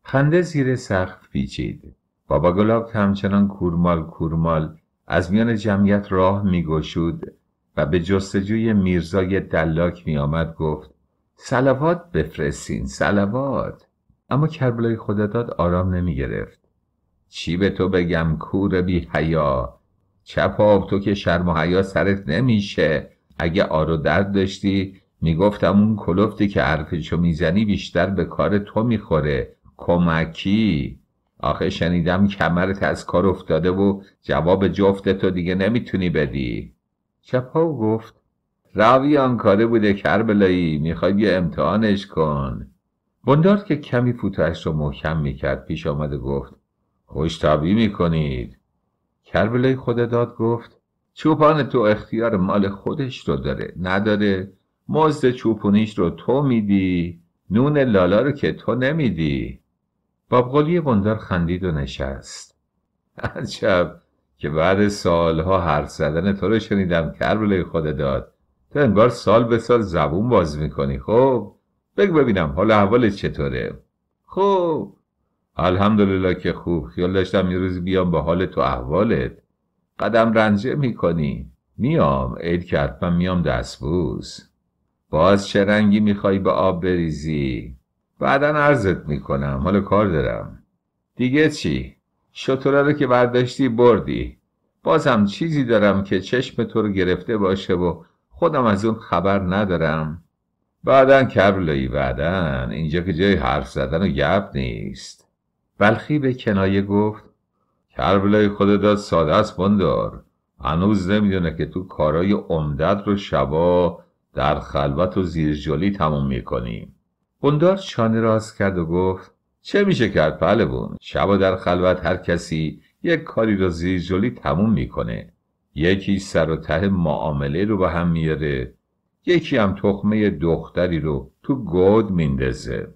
خنده زیر سخت پیچید بابا گلاب همچنان کورمال کورمال از میان جمعیت راه میگشود و به جستجوی میرزای دلاک میآمد گفت سلوات بفرستین سلوات اما کربلای خداداد آرام نمی گرفت چی به تو بگم کور بی حیا چپا تو که شرم و حیا سرت نمیشه اگه آرو درد داشتی میگفتم اون کلفتی که حرفشو میزنی بیشتر به کار تو میخوره کمکی آخه شنیدم کمرت از کار افتاده و جواب جفت تو دیگه نمیتونی بدی چپاو گفت آن کاره بوده کربلایی میخوای یه امتحانش کن بندارد که کمی فوتش رو محکم میکرد پیش آمده گفت خوش میکنید کربلایی خود داد گفت چوپان تو اختیار مال خودش رو داره نداره مزد چوپونیش رو تو میدی نون لالا رو که تو نمیدی بابقلی بندار خندید و نشست عجب که بعد سالها حرف زدن تو رو شنیدم کربلای خود داد تو انگار سال به سال زبون باز میکنی خب بگو ببینم حال احوالت چطوره خب الحمدلله که خوب خیال داشتم یه روزی بیام با حال تو احوالت قدم رنجه میکنی میام عید که حتما میام دستبوس باز چه رنگی میخوای به آب بریزی بعدا عرضت میکنم حالا کار دارم دیگه چی شطوره رو که برداشتی بردی بازم چیزی دارم که چشم تو رو گرفته باشه و خودم از اون خبر ندارم بعدا کبلایی بعدن اینجا که جای حرف زدن و گپ نیست بلخی به کنایه گفت کربلای خود داد ساده است بندار هنوز نمیدونه که تو کارای عمدت رو شبا در خلوت و زیر جلی تموم میکنیم بندار چانه راز کرد و گفت چه میشه کرد بون شبا در خلوت هر کسی یک کاری رو زیر جلی تموم میکنه یکی سر و ته معامله رو به هم میاره یکی هم تخمه دختری رو تو گود میندازه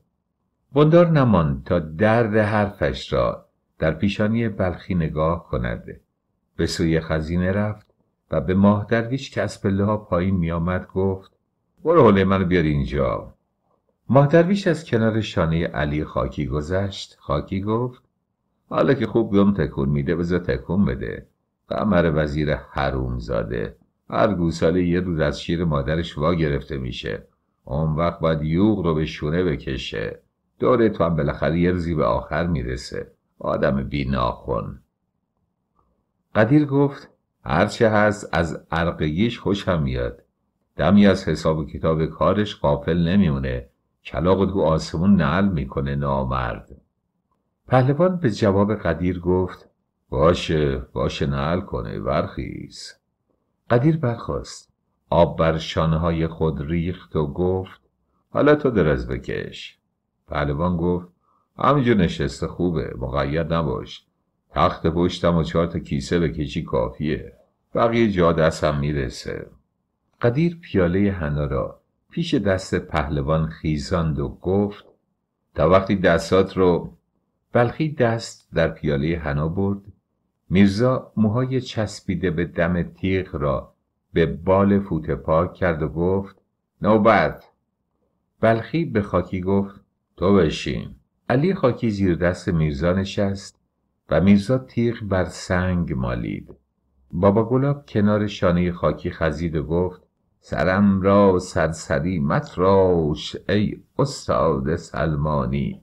بندار نمان تا درد حرفش را در پیشانی بلخی نگاه کند به سوی خزینه رفت و به ماه درویش که از پله ها پایین میآمد گفت برو حوله من بیار اینجا ماه درویش از کنار شانه علی خاکی گذشت خاکی گفت حالا که خوب گم تکون میده بذار تکون بده قمر وزیر حروم زاده هر گوساله یه روز از شیر مادرش وا گرفته میشه اون وقت باید یوغ رو به شونه بکشه دوره تو هم بالاخره یه روزی به آخر میرسه آدم بی ناخون قدیر گفت هرچه هست از عرقگیش خوشم میاد دمی از حساب و کتاب کارش قافل نمیمونه کلاق تو آسمون نعل میکنه نامرد پهلوان به جواب قدیر گفت باشه باشه نل کنه برخیز قدیر برخواست آب بر شانهای خود ریخت و گفت حالا تو درز بکش پهلوان گفت همینجور نشسته خوبه مقید نباش تخت پشتم و چهار تا کیسه بکشی کافیه بقیه جا دستم میرسه قدیر پیاله هنا را پیش دست پهلوان خیزاند و گفت تا وقتی دستات رو بلخی دست در پیاله حنا برد میرزا موهای چسبیده به دم تیغ را به بال فوت پاک کرد و گفت نوبت بلخی به خاکی گفت تو بشین علی خاکی زیر دست میرزا نشست و میرزا تیغ بر سنگ مالید بابا گلاب کنار شانه خاکی خزید و گفت سرم را سرسری متراش ای استاد سلمانی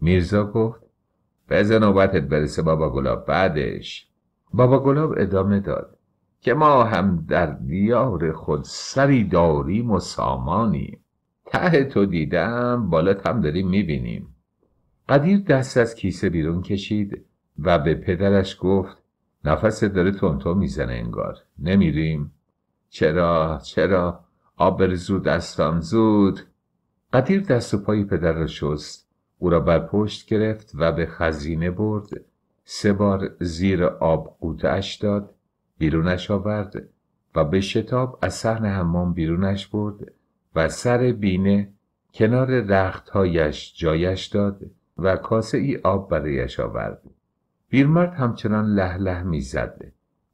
میرزا گفت بز نوبتت برسه بابا گلاب بعدش بابا گلاب ادامه داد که ما هم در دیار خود سری داریم و سامانیم ته تو دیدم بالات هم داریم میبینیم قدیر دست از کیسه بیرون کشید و به پدرش گفت نفس داره تونتو میزنه انگار نمیریم چرا چرا آبر زود دستم زود قدیر دست و پای پدر را شست او را بر پشت گرفت و به خزینه برد سه بار زیر آب قوتش داد بیرونش آورد و به شتاب از صحن حمام بیرونش برد و سر بینه کنار رختهایش جایش داد و کاسه ای آب برایش آورد بیرمرد همچنان له می میزد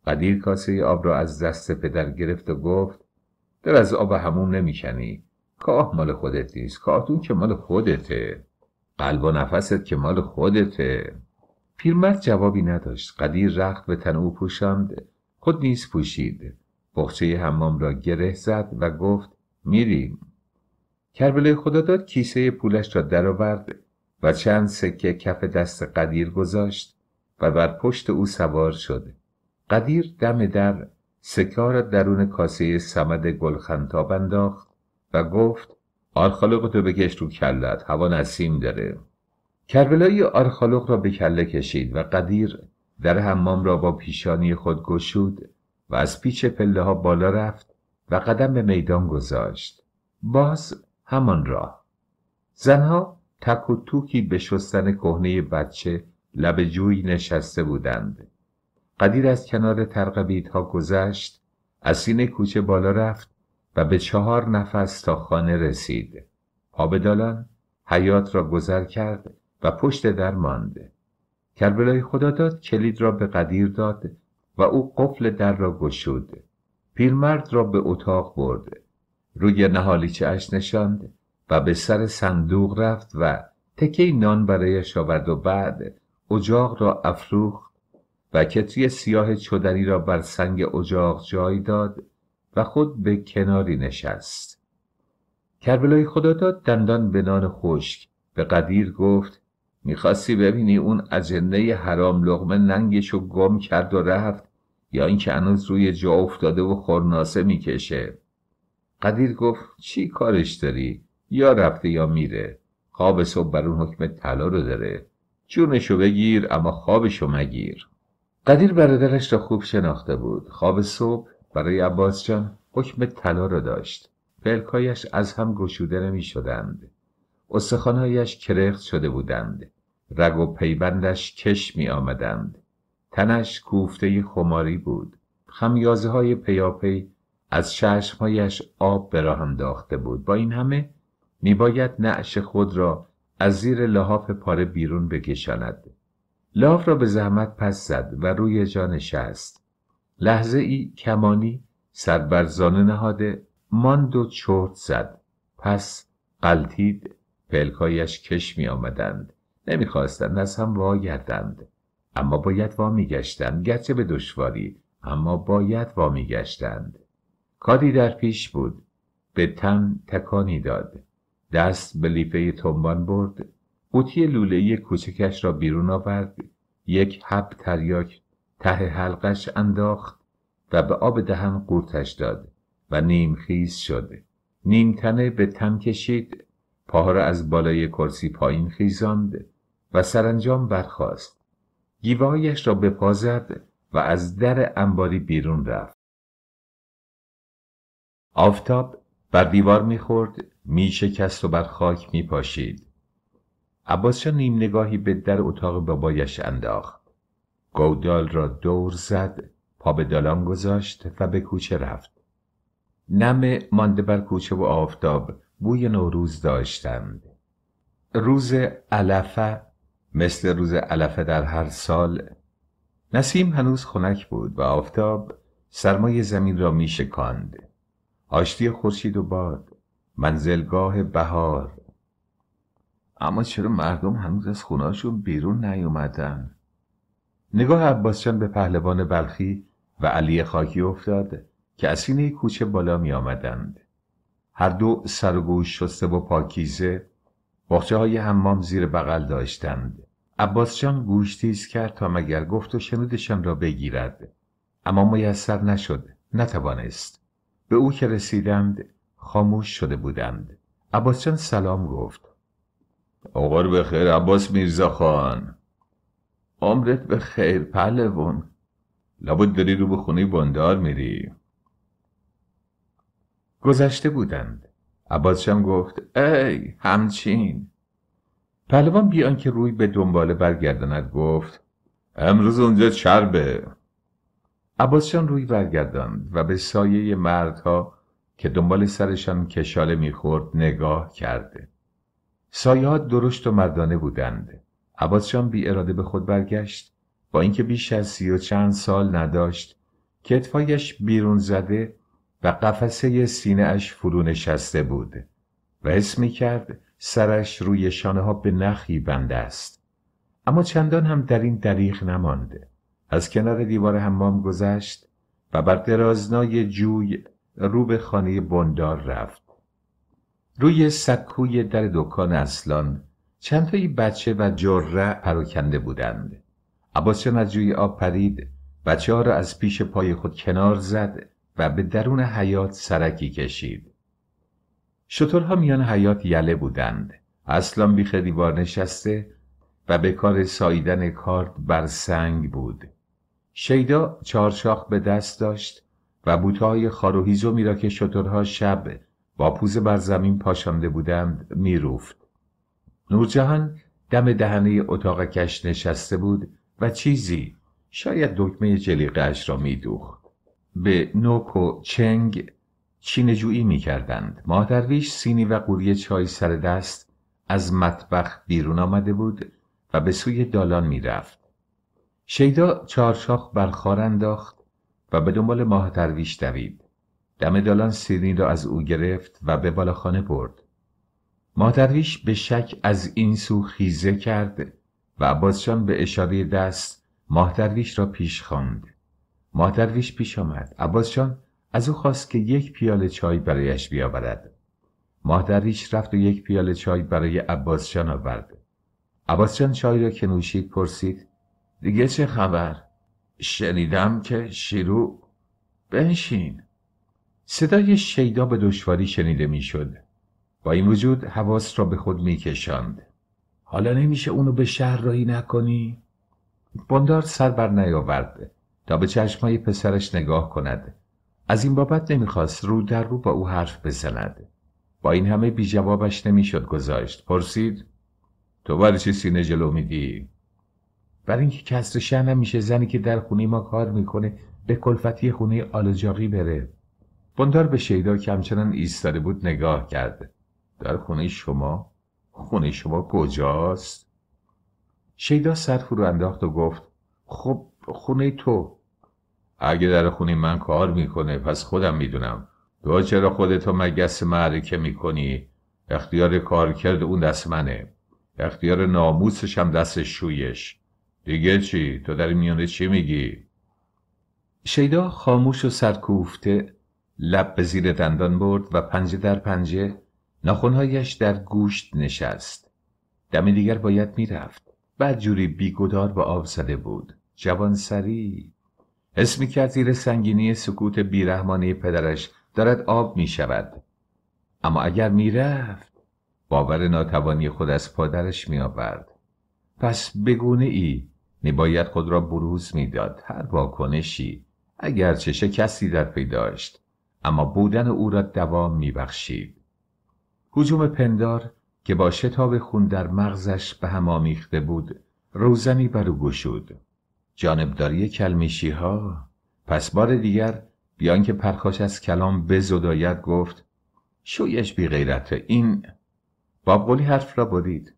قدیر کاسه ای آب را از دست پدر گرفت و گفت در از آب هموم نمیکنی کاه مال خودت نیست کاهتون که مال خودته قلب و نفست که مال خودته پیرمرد جوابی نداشت قدیر رخت به تن او پوشاند خود نیز پوشید بخچه حمام را گره زد و گفت میریم کربلای خداداد کیسه پولش را درآورد و چند سکه کف دست قدیر گذاشت و بر پشت او سوار شد قدیر دم در سکه را درون کاسه سمد گلخنتاب انداخت و گفت آرخالق تو بکش رو کلت هوا نسیم داره کربلایی آرخالق را به کله کشید و قدیر در حمام را با پیشانی خود گشود و از پیچ پله ها بالا رفت و قدم به میدان گذاشت باز همان راه زنها تک و توکی به شستن کهنه بچه لب جوی نشسته بودند قدیر از کنار ترقبیت ها گذشت از سینه کوچه بالا رفت و به چهار نفس تا خانه رسید آبدالان حیات را گذر کرد و پشت در ماند کربلای خداداد کلید را به قدیر داد و او قفل در را گشود پیرمرد را به اتاق برد روی نهالیچه اش نشاند و به سر صندوق رفت و تکی نان برای آورد و بعد اجاق را افروخت و کتری سیاه چدری را بر سنگ اجاق جای داد و خود به کناری نشست کربلای خداداد دندان به نان خشک به قدیر گفت میخواستی ببینی اون اجنه حرام لغمه و گم کرد و رفت یا اینکه هنوز روی جا افتاده و خورناسه میکشه قدیر گفت چی کارش داری یا رفته یا میره خواب صبح بر اون حکم طلا رو داره جونشو بگیر اما خوابشو مگیر قدیر برادرش را خوب شناخته بود خواب صبح برای عباس جان حکم طلا را داشت پلکایش از هم گشوده نمی شدند استخوانهایش کرخت شده بودند رگ و پیبندش کش می آمدند تنش کوفته خماری بود خمیازه های پیاپی از چشمهایش آب به راه انداخته بود با این همه میباید نعش خود را از زیر لحاف پاره بیرون بکشاند لاف را به زحمت پس زد و روی جا نشست لحظه ای کمانی سر بر نهاده ماند و چرت زد پس قلتید پلکایش کش می آمدند نمیخواستند از هم واگردند اما باید وا گشتند گرچه به دشواری اما باید وا میگشتند کاری در پیش بود به تن تکانی داد دست به لیفه تنبان برد قوطی ی کوچکش را بیرون آورد یک حب تریاک ته حلقش انداخت و به آب دهن قورتش داد و نیم خیز شد نیم تنه به تن کشید پاها را از بالای کرسی پایین خیزاند و سرانجام برخاست گیوهایش را به پا و از در انباری بیرون رفت آفتاب بر دیوار میخورد میشکست و بر خاک میپاشید عباسشا نیم نگاهی به در اتاق بابایش انداخت گودال را دور زد پا به دالان گذاشت و به کوچه رفت نم مانده بر کوچه و آفتاب بوی نوروز داشتند روز علفه مثل روز علفه در هر سال نسیم هنوز خنک بود و آفتاب سرمای زمین را می شکند آشتی خورشید و باد منزلگاه بهار اما چرا مردم هنوز از خوناشون بیرون نیومدن نگاه جان به پهلوان بلخی و علی خاکی افتاد که از سینه کوچه بالا می آمدند. هر دو سر و گوش شسته و پاکیزه باخچه های حمام زیر بغل داشتند. عباس جان گوش تیز کرد تا مگر گفت و شنودشان را بگیرد اما میسر نشد نتوانست به او که رسیدند خاموش شده بودند عباس جان سلام گفت آقار خیر عباس میرزا خان عمرت به خیر پهلوون لابد داری رو به خونه باندار میری گذشته بودند عبازشم گفت ای همچین پهلوان بیان که روی به دنباله برگرداند گفت امروز اونجا چربه عباسشان روی برگرداند و به سایه مردها که دنبال سرشان کشاله میخورد نگاه کرده ها درشت و مردانه بودند جان بی اراده به خود برگشت با اینکه بیش از سی و چند سال نداشت کتفایش بیرون زده و قفسه سینه اش فرو نشسته بود و حس می کرد سرش روی شانه ها به نخی بنده است اما چندان هم در این دریغ نمانده از کنار دیوار حمام گذشت و بر درازنای جوی رو به خانه بندار رفت روی سکوی در دکان اصلان چند تایی بچه و جره پراکنده بودند عباس از جوی آب پرید بچه ها را از پیش پای خود کنار زد و به درون حیات سرکی کشید شطورها میان حیات یله بودند اصلا بیخ دیوار نشسته و به کار ساییدن کارت بر سنگ بود شیدا چارشاخ به دست داشت و بوتهای خاروهیزومی را که شترها شب با پوز بر زمین پاشانده بودند میروفت نورجهان دم دهنه اتاق کش نشسته بود و چیزی شاید دکمه جلیقهاش را میدوخت به نوک و چنگ چینجویی میکردند مادرویش سینی و قوری چای سر دست از مطبخ بیرون آمده بود و به سوی دالان رفت. شیدا چارشاخ بر خار انداخت و به دنبال ماه درویش دوید دم دالان سینی را از او گرفت و به بالاخانه برد مادرویش به شک از این سو خیزه کرد و عباسجان به اشاره دست مادرویش را پیش خواند. مادرویش پیش آمد. عباسجان از او خواست که یک پیاله چای برایش بیاورد. مادرویش رفت و یک پیاله چای برای عباسجان آورد. عباسجان چای را که نوشید پرسید دیگه چه خبر؟ شنیدم که شیرو بنشین صدای شیدا به دشواری شنیده میشد با این وجود حواس را به خود میکشاند حالا نمیشه اونو به شهر راهی نکنی؟ بندار سر بر نیاورد تا به چشمای پسرش نگاه کند از این بابت نمیخواست رو در رو با او حرف بزند با این همه بی جوابش نمیشد گذاشت پرسید تو برای چی سینه جلو میدی برای اینکه کسر شهر میشه زنی که در خونه ما کار میکنه به کلفتی خونه آلجاقی بره بندار به شیدا که همچنان ایستاده بود نگاه کرد در خونه شما؟ خونه شما کجاست؟ شیدا سر فرو انداخت و گفت خب خونه تو اگه در خونه من کار میکنه پس خودم میدونم تو چرا خودتو مگس معرکه میکنی؟ اختیار کرد اون دست منه اختیار ناموسش هم دست شویش دیگه چی؟ تو در این میانه چی میگی؟ شیدا خاموش و سرکوفته لب به زیر دندان برد و پنجه در پنجه ناخونهایش در گوشت نشست دم دیگر باید میرفت بعد جوری بیگدار و آب زده بود جوان سری حس کرد زیر سنگینی سکوت بیرحمانه پدرش دارد آب شود اما اگر میرفت باور ناتوانی خود از پادرش میآورد پس بگونه ای نباید خود را بروز میداد هر واکنشی اگرچه کسی در پی داشت اما بودن او را دوام میبخشید حجوم پندار که با شتاب خون در مغزش به هم آمیخته بود روزنی بر او گشود جانبداری کلمیشی ها پس بار دیگر بیان که پرخاش از کلام بزداید گفت شویش بی غیرته این بابغولی حرف را برید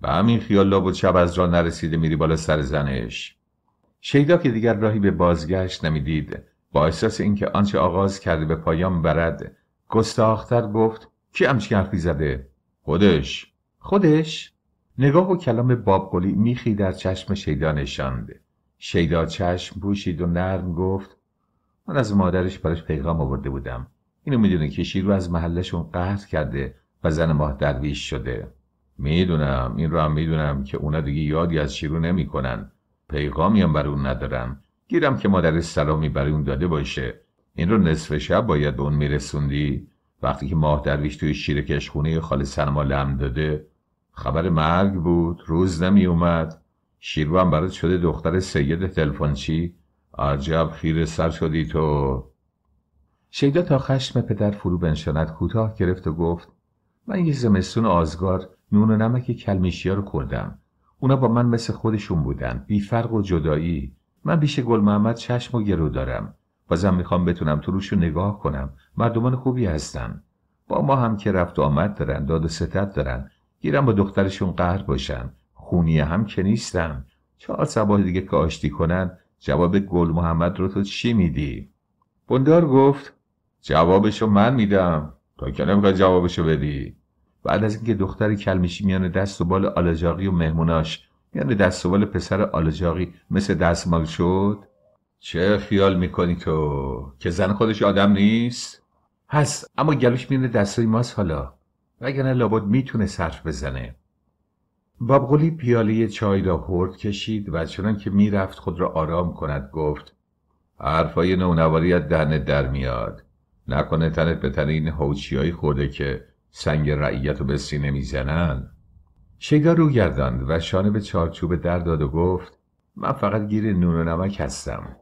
به همین خیال لابد شب از را نرسیده میری بالا سر زنش شیدا که دیگر راهی به بازگشت نمیدید با احساس اینکه آنچه آغاز کرده به پایان برد گستاختر گفت کی همچی حرفی زده خودش خودش نگاه و کلام بابقلی میخی در چشم شیدا نشاند شیدا چشم پوشید و نرم گفت من از مادرش براش پیغام آورده بودم اینو میدونه که شیرو از محلشون قهر کرده و زن ماه درویش شده میدونم این رو هم میدونم که اونا دیگه یادی از شیرو نمیکنن پیغامی هم بر اون ندارن گیرم که مادرش سلامی برای اون داده باشه این رو نصف شب باید به اون میرسوندی وقتی که ماه درویش توی شیرکش خونه خال سنما لم داده خبر مرگ بود روز نمی اومد شیرو هم برات شده دختر سید تلفنچی عجب خیر سر شدی تو شیدا تا خشم پدر فرو بنشاند کوتاه گرفت و گفت من یه زمستون آزگار نون و نمک کلمیشیا رو کردم اونا با من مثل خودشون بودن بیفرق و جدایی من بیش گل محمد چشم و گرو دارم بازم میخوام بتونم تو روشو نگاه کنم مردمان خوبی هستن با ما هم که رفت و آمد دارن داد و ستت دارن گیرم با دخترشون قهر باشن خونی هم که نیستن چهار سباه دیگه که آشتی کنن جواب گل محمد رو تو چی میدی؟ بندار گفت جوابشو من میدم تا که نمیخوای جوابشو بدی بعد از اینکه دختر کلمیشی میان دست و بال آلاجاقی و مهموناش میان دست و بال پسر آلاجاقی مثل دستمال شد چه خیال میکنی تو که زن خودش آدم نیست هست اما گلوش میره دستای ماست حالا نه لابد میتونه صرف بزنه بابغولی پیاله چای را هرد کشید و چنان که میرفت خود را آرام کند گفت حرفای نونواری از در میاد نکنه تنت به تن این های خورده که سنگ رعیت رو به سینه میزنن شیدا رو گرداند و شانه به چارچوب در داد و گفت من فقط گیر نون و نمک هستم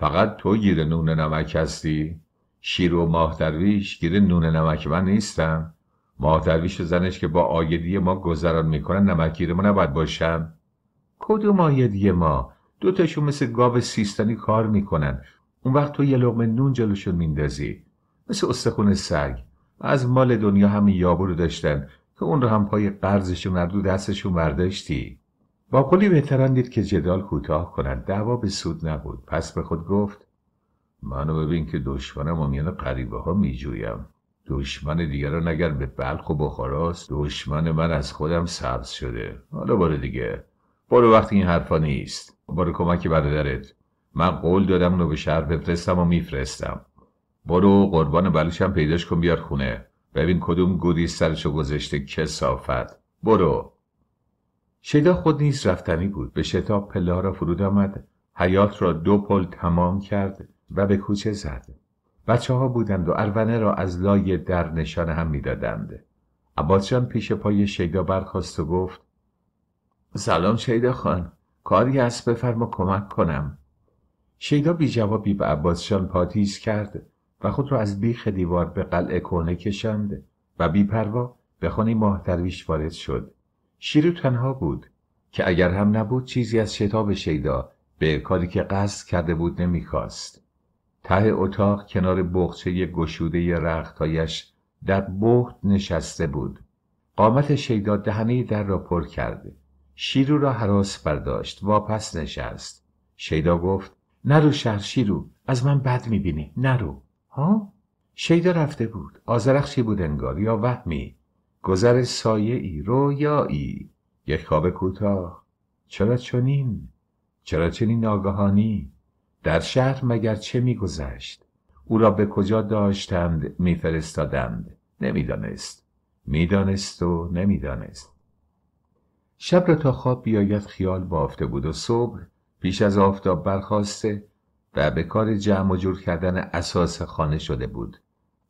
فقط تو گیر نون نمک هستی شیر و ماه درویش گیر نون نمک من نیستم ماه درویش و زنش که با آیدی ما گذران میکنن گیر ما نباید باشم کدوم آیدی ما دوتاشون مثل گاو سیستانی کار میکنن اون وقت تو یه لقمه نون جلوشون میندازی مثل استخون سگ از مال دنیا همین یابو رو داشتن که اون رو هم پای قرضشون از دستشون برداشتی با قولی بهتران دید که جدال کوتاه کنند دعوا به سود نبود پس به خود گفت منو ببین که دشمنم و میان قریبه ها میجویم دشمن دیگران اگر به بلخ و بخاراست دشمن من از خودم سبز شده حالا برو دیگه برو وقتی این حرفا نیست برو کمک برادرت من قول دادم اونو به شهر بفرستم و میفرستم برو قربان بلوشم پیداش کن بیار خونه ببین کدوم گوری سرشو گذشته کسافت برو شیدا خود نیز رفتنی بود به شتاب پله را فرود آمد حیات را دو پل تمام کرد و به کوچه زد بچه ها بودند و ارونه را از لای در نشان هم میدادند جان پیش پای شیدا برخواست و گفت سلام شیدا خان کاری هست بفرما کمک کنم شیدا بی جوابی به جان پاتیز کرد و خود را از بیخ دیوار به قلعه کنه کشاند و پروا به خانه ماه درویش وارد شد شیرو تنها بود که اگر هم نبود چیزی از شتاب شیدا به کاری که قصد کرده بود نمیخواست. ته اتاق کنار بغچه گشوده رختایش در بخت نشسته بود. قامت شیدا دهنه در را پر کرده. شیرو را حراس برداشت واپس نشست. شیدا گفت نرو شهر شیرو از من بد میبینی نرو ها شیدا رفته بود آزرخشی بود انگار یا وهمی گذر سایه ای رویایی یک خواب کوتاه چرا چنین چرا چنین ناگهانی در شهر مگر چه میگذشت او را به کجا داشتند میفرستادند نمیدانست میدانست و نمیدانست شب را تا خواب بیاید خیال بافته بود و صبح پیش از آفتاب برخواسته و به کار جمع و جور کردن اساس خانه شده بود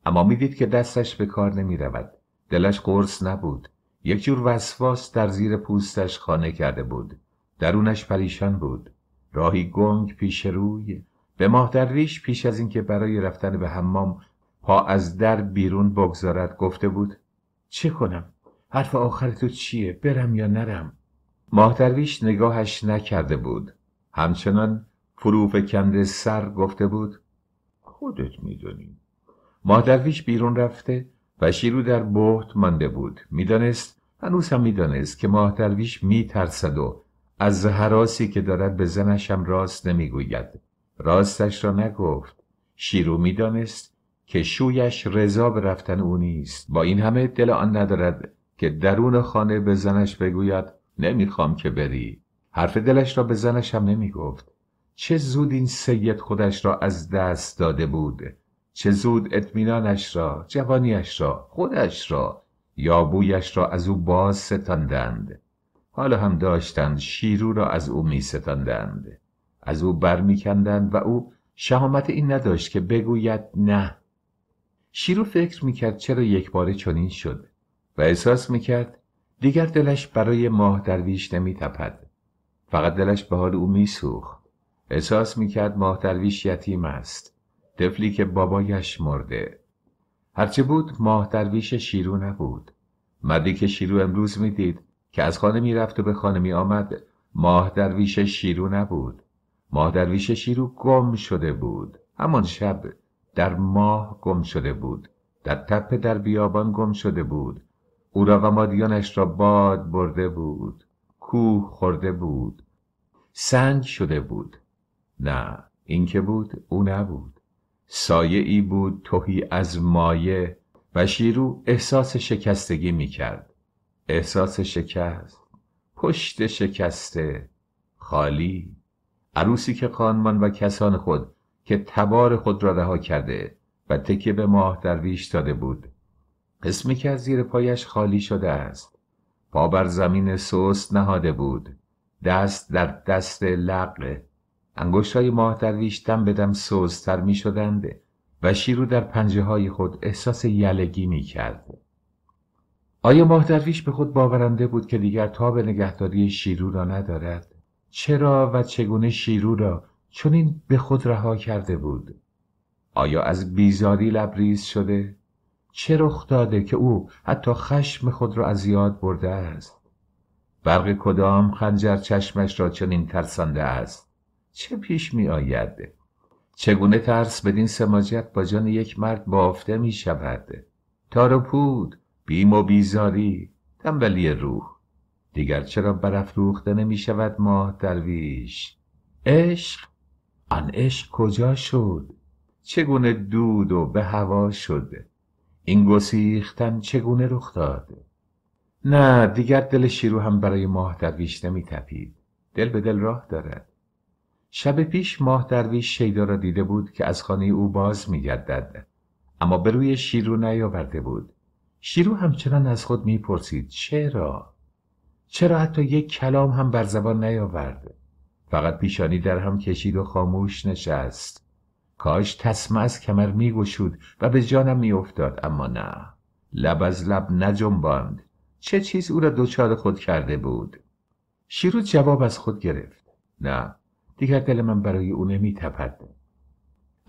اما میدید که دستش به کار نمی رود دلش قرص نبود یک جور وسواس در زیر پوستش خانه کرده بود درونش پریشان بود راهی گنگ پیش روی به ماه پیش از اینکه برای رفتن به حمام پا از در بیرون بگذارد گفته بود چه کنم حرف آخر تو چیه برم یا نرم ماه درویش نگاهش نکرده بود همچنان کند سر گفته بود خودت میدونی ماه درویش بیرون رفته و شیرو در بهت مانده بود میدانست هنوز هم میدانست که ماه درویش میترسد و از حراسی که دارد به زنش هم راست نمیگوید راستش را نگفت شیرو میدانست که شویش رضا به رفتن او نیست با این همه دل آن ندارد که درون خانه به زنش بگوید نمیخوام که بری حرف دلش را به زنش هم نمیگفت چه زود این سید خودش را از دست داده بود چه زود اطمینانش را جوانیش را خودش را یا بویش را از او باز ستاندند حالا هم داشتند شیرو را از او می ستاندند از او بر می کندند و او شهامت این نداشت که بگوید نه شیرو فکر می کرد چرا یک چنین شد و احساس می کرد دیگر دلش برای ماه درویش نمی تپد فقط دلش به حال او می سوخت. احساس می کرد ماه درویش یتیم است طفلی که بابایش مرده هرچه بود ماه درویش شیرو نبود مردی که شیرو امروز میدید که از خانه میرفت و به خانه می آمد ماه درویش شیرو نبود ماه درویش شیرو گم شده بود همان شب در ماه گم شده بود در تپه در بیابان گم شده بود او را و مادیانش را باد برده بود کوه خورده بود سنگ شده بود نه این که بود او نبود سایه ای بود توهی از مایه و شیرو احساس شکستگی می کرد. احساس شکست پشت شکسته خالی عروسی که خانمان و کسان خود که تبار خود را رها کرده و تکه به ماه درویش داده بود قسمی که از زیر پایش خالی شده است پا بر زمین سست نهاده بود دست در دست لقه انگشت های ماه در بدم سوزتر می شدند و شیرو در پنجه های خود احساس یلگی می کرد. آیا ماه درویش به خود باورنده بود که دیگر تا به نگهداری شیرو را ندارد؟ چرا و چگونه شیرو را چنین به خود رها کرده بود؟ آیا از بیزاری لبریز شده؟ چه رخ داده که او حتی خشم خود را از یاد برده است؟ برق کدام خنجر چشمش را چنین ترسانده است؟ چه پیش می آید؟ چگونه ترس بدین سماجت با جان یک مرد بافته می شود؟ تار و پود، بیم و بیزاری، تنبلی روح دیگر چرا برافروخته نمی شود ماه درویش عشق آن عشق کجا شد چگونه دود و به هوا شد این گسیختن چگونه رخ داد نه دیگر دل شیرو هم برای ماه درویش نمی تپید دل به دل راه دارد شب پیش ماه درویش شیدا را دیده بود که از خانه او باز میگردد اما به روی شیرو نیاورده بود شیرو همچنان از خود میپرسید چرا چرا حتی یک کلام هم بر زبان نیاورد فقط پیشانی در هم کشید و خاموش نشست کاش تسمه از کمر میگشود و به جانم میافتاد اما نه لب از لب نجنباند چه چیز او را دچار خود کرده بود شیرو جواب از خود گرفت نه دیگر دل من برای او نمیتپد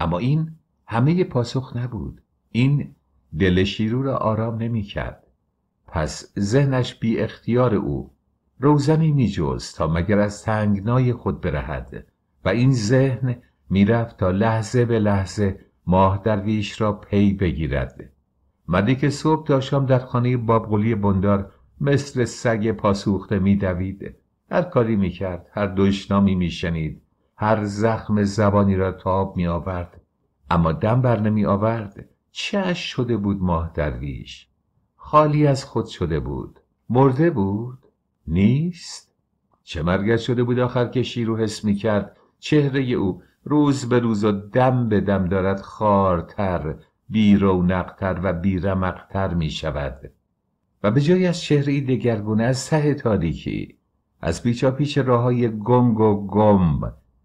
اما این همه پاسخ نبود این دل شیرو را آرام کرد پس ذهنش بی اختیار او روزنی جز تا مگر از تنگنای خود برهد و این ذهن میرفت تا لحظه به لحظه ماه درویش را پی بگیرد مردی که صبح تا شام در خانه بابقلی بندار مثل سگ پاسوخته میدوید هر کاری کرد هر می شنید هر زخم زبانی را تاب می آورد اما دم بر نمی آورد چش شده بود ماه درویش خالی از خود شده بود مرده بود نیست چه مرگت شده بود آخر که شیرو حس می کرد چهره او روز به روز و دم به دم دارد خارتر بی رونقتر و بی رمقتر می شود و به جای از چهره دگرگونه از سه تاریکی از پیچا پیچ راه های گنگ و گم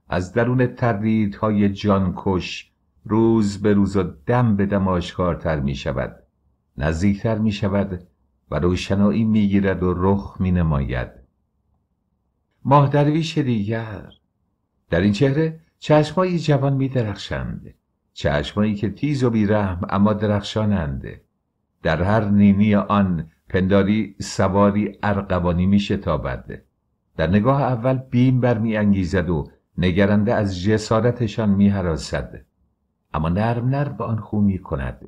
از درون تردیدهای جانکش روز به روز و دم به دم آشکارتر می شود نزدیکتر می شود و روشنایی می گیرد و رخ می نماید ماه درویش دیگر در این چهره چشمایی جوان می درخشند چشمایی که تیز و بیرحم اما درخشانند در هر نینی آن پنداری سواری ارقبانی می شتابد در نگاه اول بیم انگیزد و نگرنده از جسارتشان حراسد. اما نرم نرم به آن خو کنده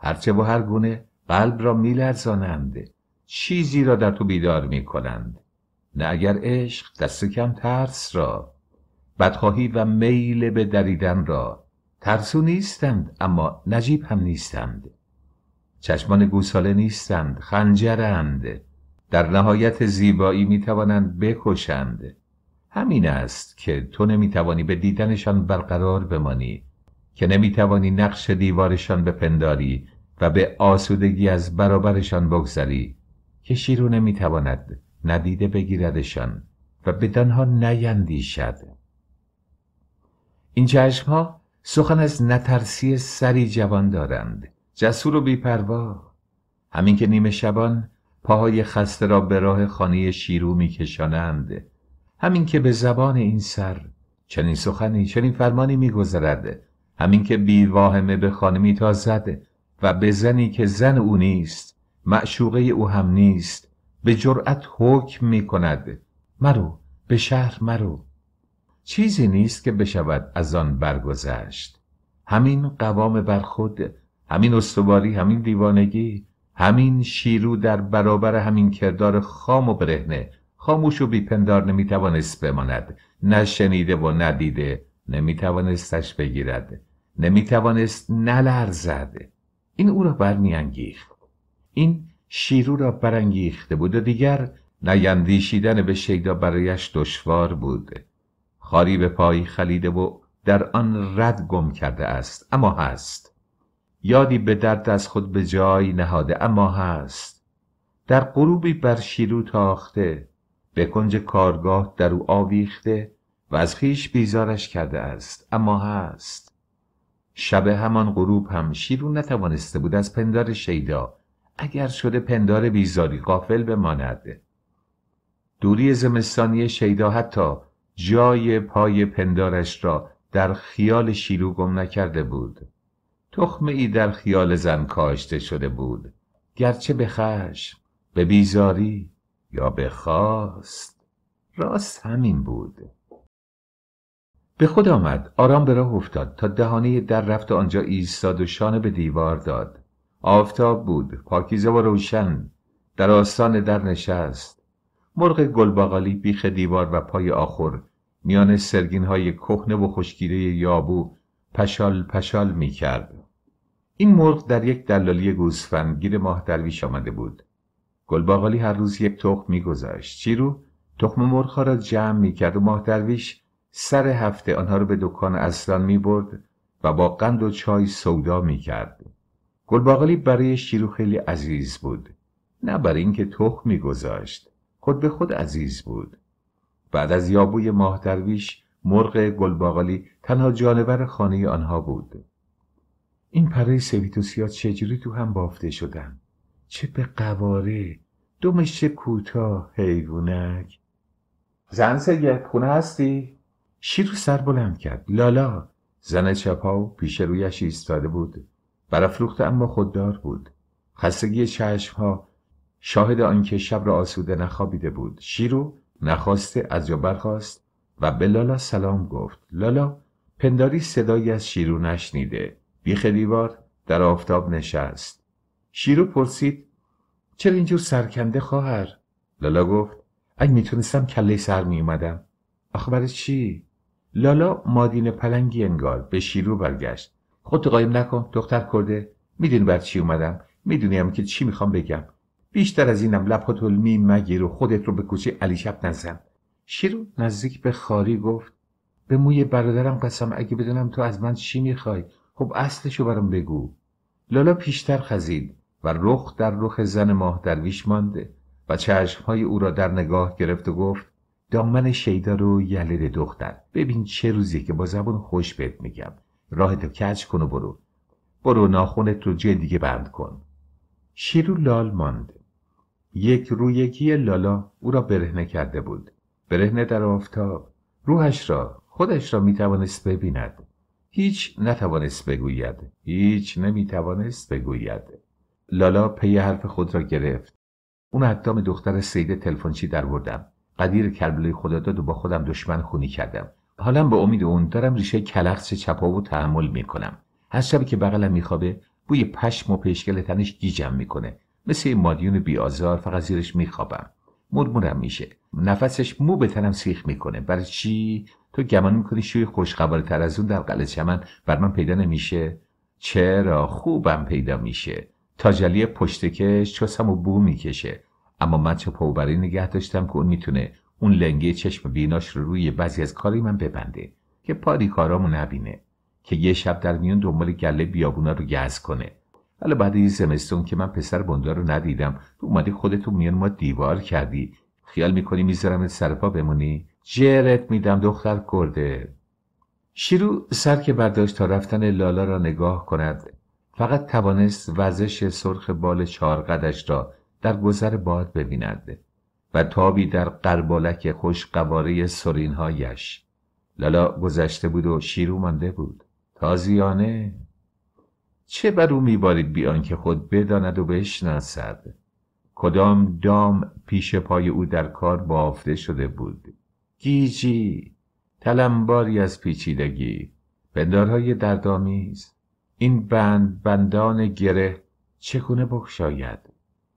هرچه و هر گونه قلب را میلرزانند چیزی را در تو بیدار کنند نه اگر عشق دست کم ترس را بدخواهی و میل به دریدن را ترسو نیستند اما نجیب هم نیستند چشمان گوساله نیستند خنجرند در نهایت زیبایی میتوانند بکشند همین است که تو نمیتوانی به دیدنشان برقرار بمانی که نمیتوانی نقش دیوارشان بپنداری و به آسودگی از برابرشان بگذری که شیرو نمیتواند ندیده بگیردشان و بدانها نیندیشد این ها سخن از نترسی سری جوان دارند جسور و بیپروا همین که نیمه شبان پاهای خسته را به راه خانه شیرو میکشانند همین که به زبان این سر چنین سخنی چنین فرمانی میگذرد همین که بی واهمه به خانمی تا و به زنی که زن او نیست معشوقه او هم نیست به جرأت حکم می کند مرو به شهر مرو چیزی نیست که بشود از آن برگذشت همین قوام بر خود همین استواری همین دیوانگی همین شیرو در برابر همین کردار خام و برهنه خاموش و بیپندار نمیتوانست بماند نه شنیده و ندیده نمیتوانستش بگیرد نمیتوانست نلرزد این او را برمیانگیخت این شیرو را برانگیخته بود و دیگر نیندیشیدن به شیدا برایش دشوار بود خاری به پایی خلیده و در آن رد گم کرده است اما هست یادی به درد از خود به جای نهاده اما هست در غروبی بر شیرو تاخته به کنج کارگاه در او آویخته و از خیش بیزارش کرده است اما هست شب همان غروب هم شیرو نتوانسته بود از پندار شیدا اگر شده پندار بیزاری غافل بماند دوری زمستانی شیدا حتی جای پای پندارش را در خیال شیرو گم نکرده بود تخم ای در خیال زن کاشته شده بود گرچه به خشم به بیزاری یا بخواست راست همین بود به خود آمد آرام به راه افتاد تا دهانه در رفت آنجا ایستاد و شانه به دیوار داد آفتاب بود پاکیزه و روشن در آستان در نشست مرغ گلباغالی بیخ دیوار و پای آخر میان سرگین های کهنه و خشگیره یابو پشال پشال می کرد. این مرغ در یک دلالی گوسفندگیر ماه درویش آمده بود گلباغالی هر روز یک تخم میگذاشت چیرو تخم مرغها را جمع میکرد و ماه درویش سر هفته آنها را به دکان اصلان میبرد و با قند و چای سودا میکرد گلباغالی برای شیرو خیلی عزیز بود نه برای اینکه تخم میگذاشت خود به خود عزیز بود بعد از یابوی ماه درویش مرغ گلباغالی تنها جانور خانه آنها بود این پره سویت چجوری تو هم بافته شدن چه به قواره چه کوتاه حیوانک زن یک خونه هستی؟ شیرو سر بلند کرد لالا زن چپاو پیش رویش ایستاده بود برافروخته اما خوددار بود خستگی چشم ها شاهد آنکه شب را آسوده نخوابیده بود شیرو نخواسته از جا برخواست و به لالا سلام گفت لالا پنداری صدایی از شیرو نشنیده بیخ دیوار در آفتاب نشست شیرو پرسید چرا اینجور سرکنده خواهر لالا گفت اگه میتونستم کله سر میومدم آخه برای چی لالا مادین پلنگی انگار به شیرو برگشت خودت قایم نکن دختر کرده میدونی بر چی اومدم میدونیم که چی میخوام بگم بیشتر از اینم لبهات می مگیر و خودت رو به کوچه علی شب نزن شیرو نزدیک به خاری گفت به موی برادرم قسم اگه بدونم تو از من چی میخوای خب اصلشو برام بگو لالا پیشتر خزید و رخ در رخ زن ماه درویش مانده و چشمهای او را در نگاه گرفت و گفت دامن شیدا رو یلد دختر ببین چه روزی که با زبان خوش بهت میگم تو کج کن و برو برو ناخونت رو جای دیگه بند کن شیرو لال ماند یک رویگی لالا او را برهنه کرده بود برهنه در آفتاب روحش را خودش را میتوانست ببیند هیچ نتوانست بگوید هیچ نمیتوانست بگوید لالا پی حرف خود را گرفت اون ادام دختر سید تلفنچی در بردم قدیر کربلای داد و با خودم دشمن خونی کردم حالا به امید اون دارم ریشه کلخص چپا و تحمل میکنم هر شبی که بغلم میخوابه بوی پشم و پیشگل تنش گیجم میکنه مثل مادیون بیآزار فقط زیرش میخوابم مرمورم میشه نفسش مو به تنم سیخ میکنه برای چی تو گمان میکنی شوی خوشخباره تر از اون در قلعه چمن بر من پیدا نمیشه چرا خوبم پیدا میشه تاجلی پشتکش چوسم و بو میکشه اما من چه پوبری نگه داشتم که اون میتونه اون لنگه چشم بیناش رو روی بعضی از کاری من ببنده که پاری کارامو نبینه که یه شب در میون دنبال گله بیابونا رو گز کنه حالا بعد این زمستون که من پسر بندار رو ندیدم تو اومدی خودتو میان ما دیوار کردی خیال میکنی میذارم سر پا بمونی جرت میدم دختر کرده شیرو سر که برداشت تا رفتن لالا را نگاه کند فقط توانست وزش سرخ بال چارقدش را در گذر باد ببیند و تابی در قربالک خوش قواره سرینهایش لالا گذشته بود و شیرو مانده بود تازیانه چه بر او میبارید بیان که خود بداند و بشناسد کدام دام پیش پای او در کار بافته شده بود گیجی تلمباری از پیچیدگی پندارهای دردآمیز این بند بندان گره چگونه بخشاید؟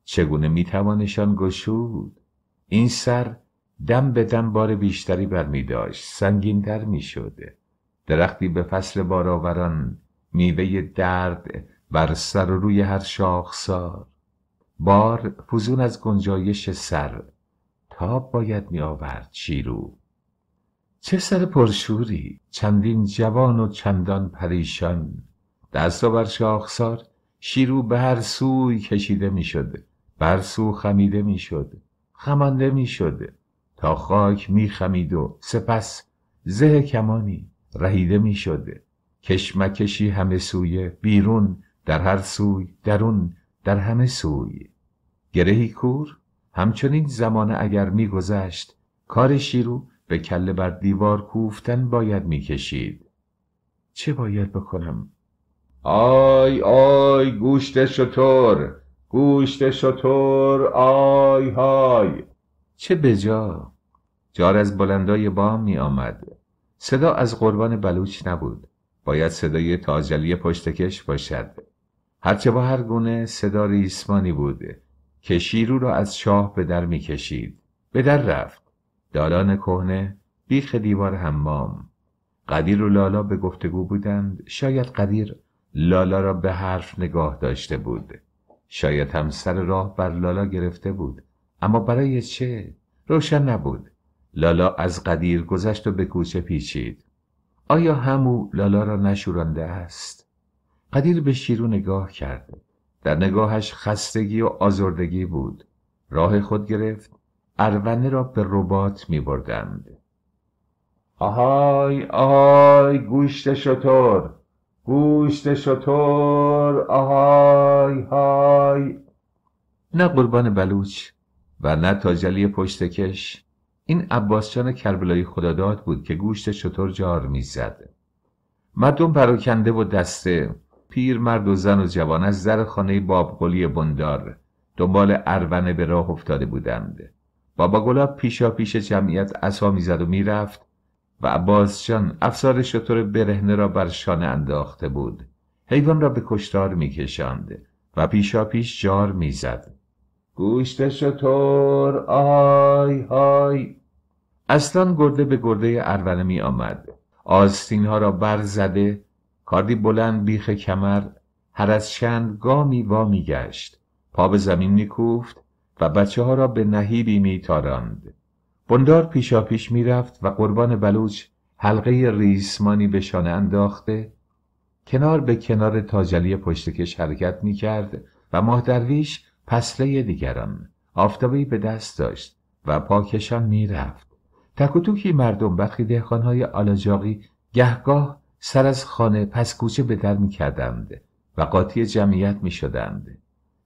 چگونه میتوانشان گشود این سر دم به دم بار بیشتری بر می داشت سنگینتر می شده. درختی به فصل باراوران، میوه درد بر سر و روی هر شاخسار بار فزون از گنجایش سر تاب باید می آورد شیرو چه سر پرشوری چندین جوان و چندان پریشان دست و بر شاخسار شیرو به هر سوی کشیده می شده بر سو خمیده می شده خمانده می شده تا خاک می خمید و سپس زه کمانی رهیده می شده کشمکشی همه سوی بیرون در هر سوی درون در همه سوی گرهی کور همچنین زمان اگر میگذشت کار شیرو به کله بر دیوار کوفتن باید کشید چه باید بکنم آی آی گوشت شطور گوشت شطور آی های چه بجا جار از بلندای بام می آمد صدا از قربان بلوچ نبود باید صدای تاجلی پشتکش باشد هرچه با هر گونه صدا ریسمانی بود که شیرو را از شاه به در می کشید به در رفت دالان کهنه بیخ دیوار حمام قدیر و لالا به گفتگو بودند شاید قدیر لالا را به حرف نگاه داشته بود شاید هم سر راه بر لالا گرفته بود اما برای چه؟ روشن نبود لالا از قدیر گذشت و به کوچه پیچید آیا همو لالا را نشورانده است؟ قدیر به شیرو نگاه کرد در نگاهش خستگی و آزردگی بود راه خود گرفت ارونه را به ربات می بردند آهای آهای گوشت شطور گوشت شطور آهای های نه قربان بلوچ و نه تاجلی پشتکش این عباسچان کربلای خداداد بود که گوشت شطور جار میزد مردم پراکنده و دسته پیر مرد و زن و جوان از در خانه بابقلی بندار دنبال ارونه به راه افتاده بودند بابا گلاب پیشا پیش جمعیت عصا میزد و میرفت و جان افسار شطور برهنه را بر شانه انداخته بود حیوان را به کشتار میکشاند و پیشا پیش جار میزد گوشت شطور آی های اصلا گرده به گرده ارونه می آمد آستین ها را برزده کاردی بلند بیخ کمر هر از چند گامی وا گشت پا به زمین میکوفت و بچه ها را به نهیبی میتاراند بندار می رفت و قربان بلوچ حلقه ریسمانی به شانه انداخته کنار به کنار تاجلی پشتکش حرکت کرد و ماه درویش پسله دیگران آفتابی به دست داشت و پاکشان میرفت تکوتوکی مردم بخی دهخانهای آلاجاقی گهگاه سر از خانه پس کوچه به در کردند و قاطی جمعیت شدند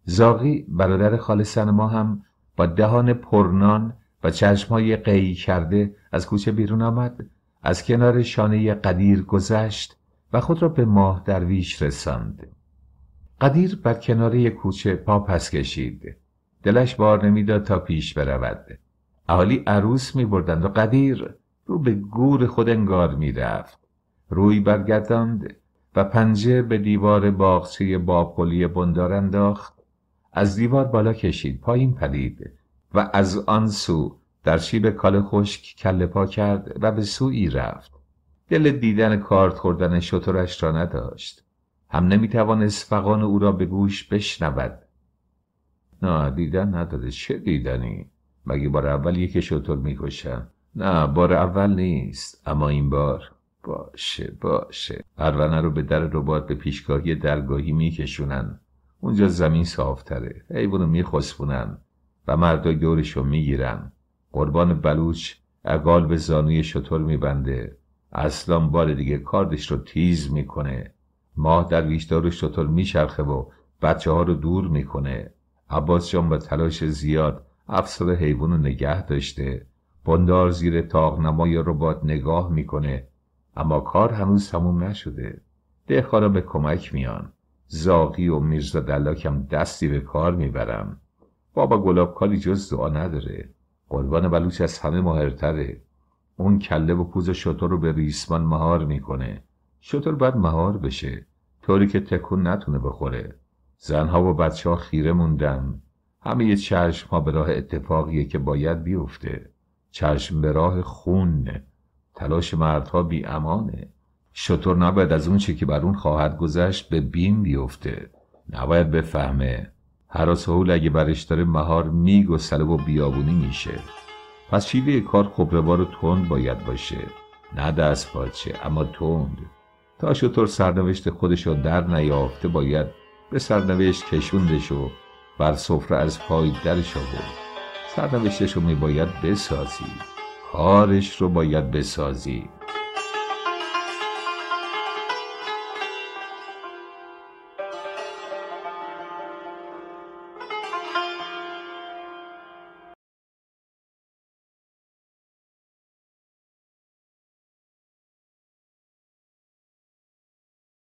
زاقی برادر خالصن ما هم با دهان پرنان و چشمهای قی کرده از کوچه بیرون آمد از کنار شانه قدیر گذشت و خود را به ماه درویش رساند قدیر بر کنار کوچه پا پس کشید دلش بار نمیداد تا پیش برود اهالی عروس می بردند و قدیر رو به گور خود انگار می رفت. روی برگرداند و پنجه به دیوار باغچه بابقلی بندار انداخت از دیوار بالا کشید پایین پرید و از آن سو در شیب کال خشک کله پا کرد و به سوی رفت دل دیدن کارت خوردن شطرش را نداشت هم نمیتوان فقان او را به گوش بشنود نه دیدن نداره چه دیدنی مگه بار اول یک می میکشم نه بار اول نیست اما این بار باشه باشه پرونه رو به در ربات به پیشگاهی درگاهی میکشونن اونجا زمین صافتره حیوانو میخسبونن و مردا رو میگیرن قربان بلوچ اگال به زانوی شطور میبنده اسلام بار دیگه کاردش رو تیز میکنه ماه در ویشدار شطور میچرخه و بچه ها رو دور میکنه عباس جان با تلاش زیاد افسر حیوان رو نگه داشته بندار زیر تاق نمای ربات نگاه میکنه اما کار هنوز تموم نشده دهخانا به کمک میان زاقی و میرزا دلاکم دستی به کار میبرم بابا گلابکاری جز دعا نداره قربان بلوچ از همه ماهرتره اون کله و پوز شطور رو به ریسمان مهار میکنه شطور باید مهار بشه طوری که تکون نتونه بخوره زنها و بچه ها خیره موندن همه یه چشم ها به راه اتفاقیه که باید بیفته چشم به راه خون تلاش مردها بی امانه شطور نباید از اون چه که بر اون خواهد گذشت به بیم بیفته نباید بفهمه حراس هول اگه برش داره مهار میگ و بیابونی میشه پس شیوه کار خبروار و تند باید باشه نه دست پاچه اما تند تا شطور سرنوشت خودش رو در نیافته باید به سرنوشت کشوندش و بر سفره از پای درش آورد سرنوشتش رو میباید بسازی کارش رو باید بسازی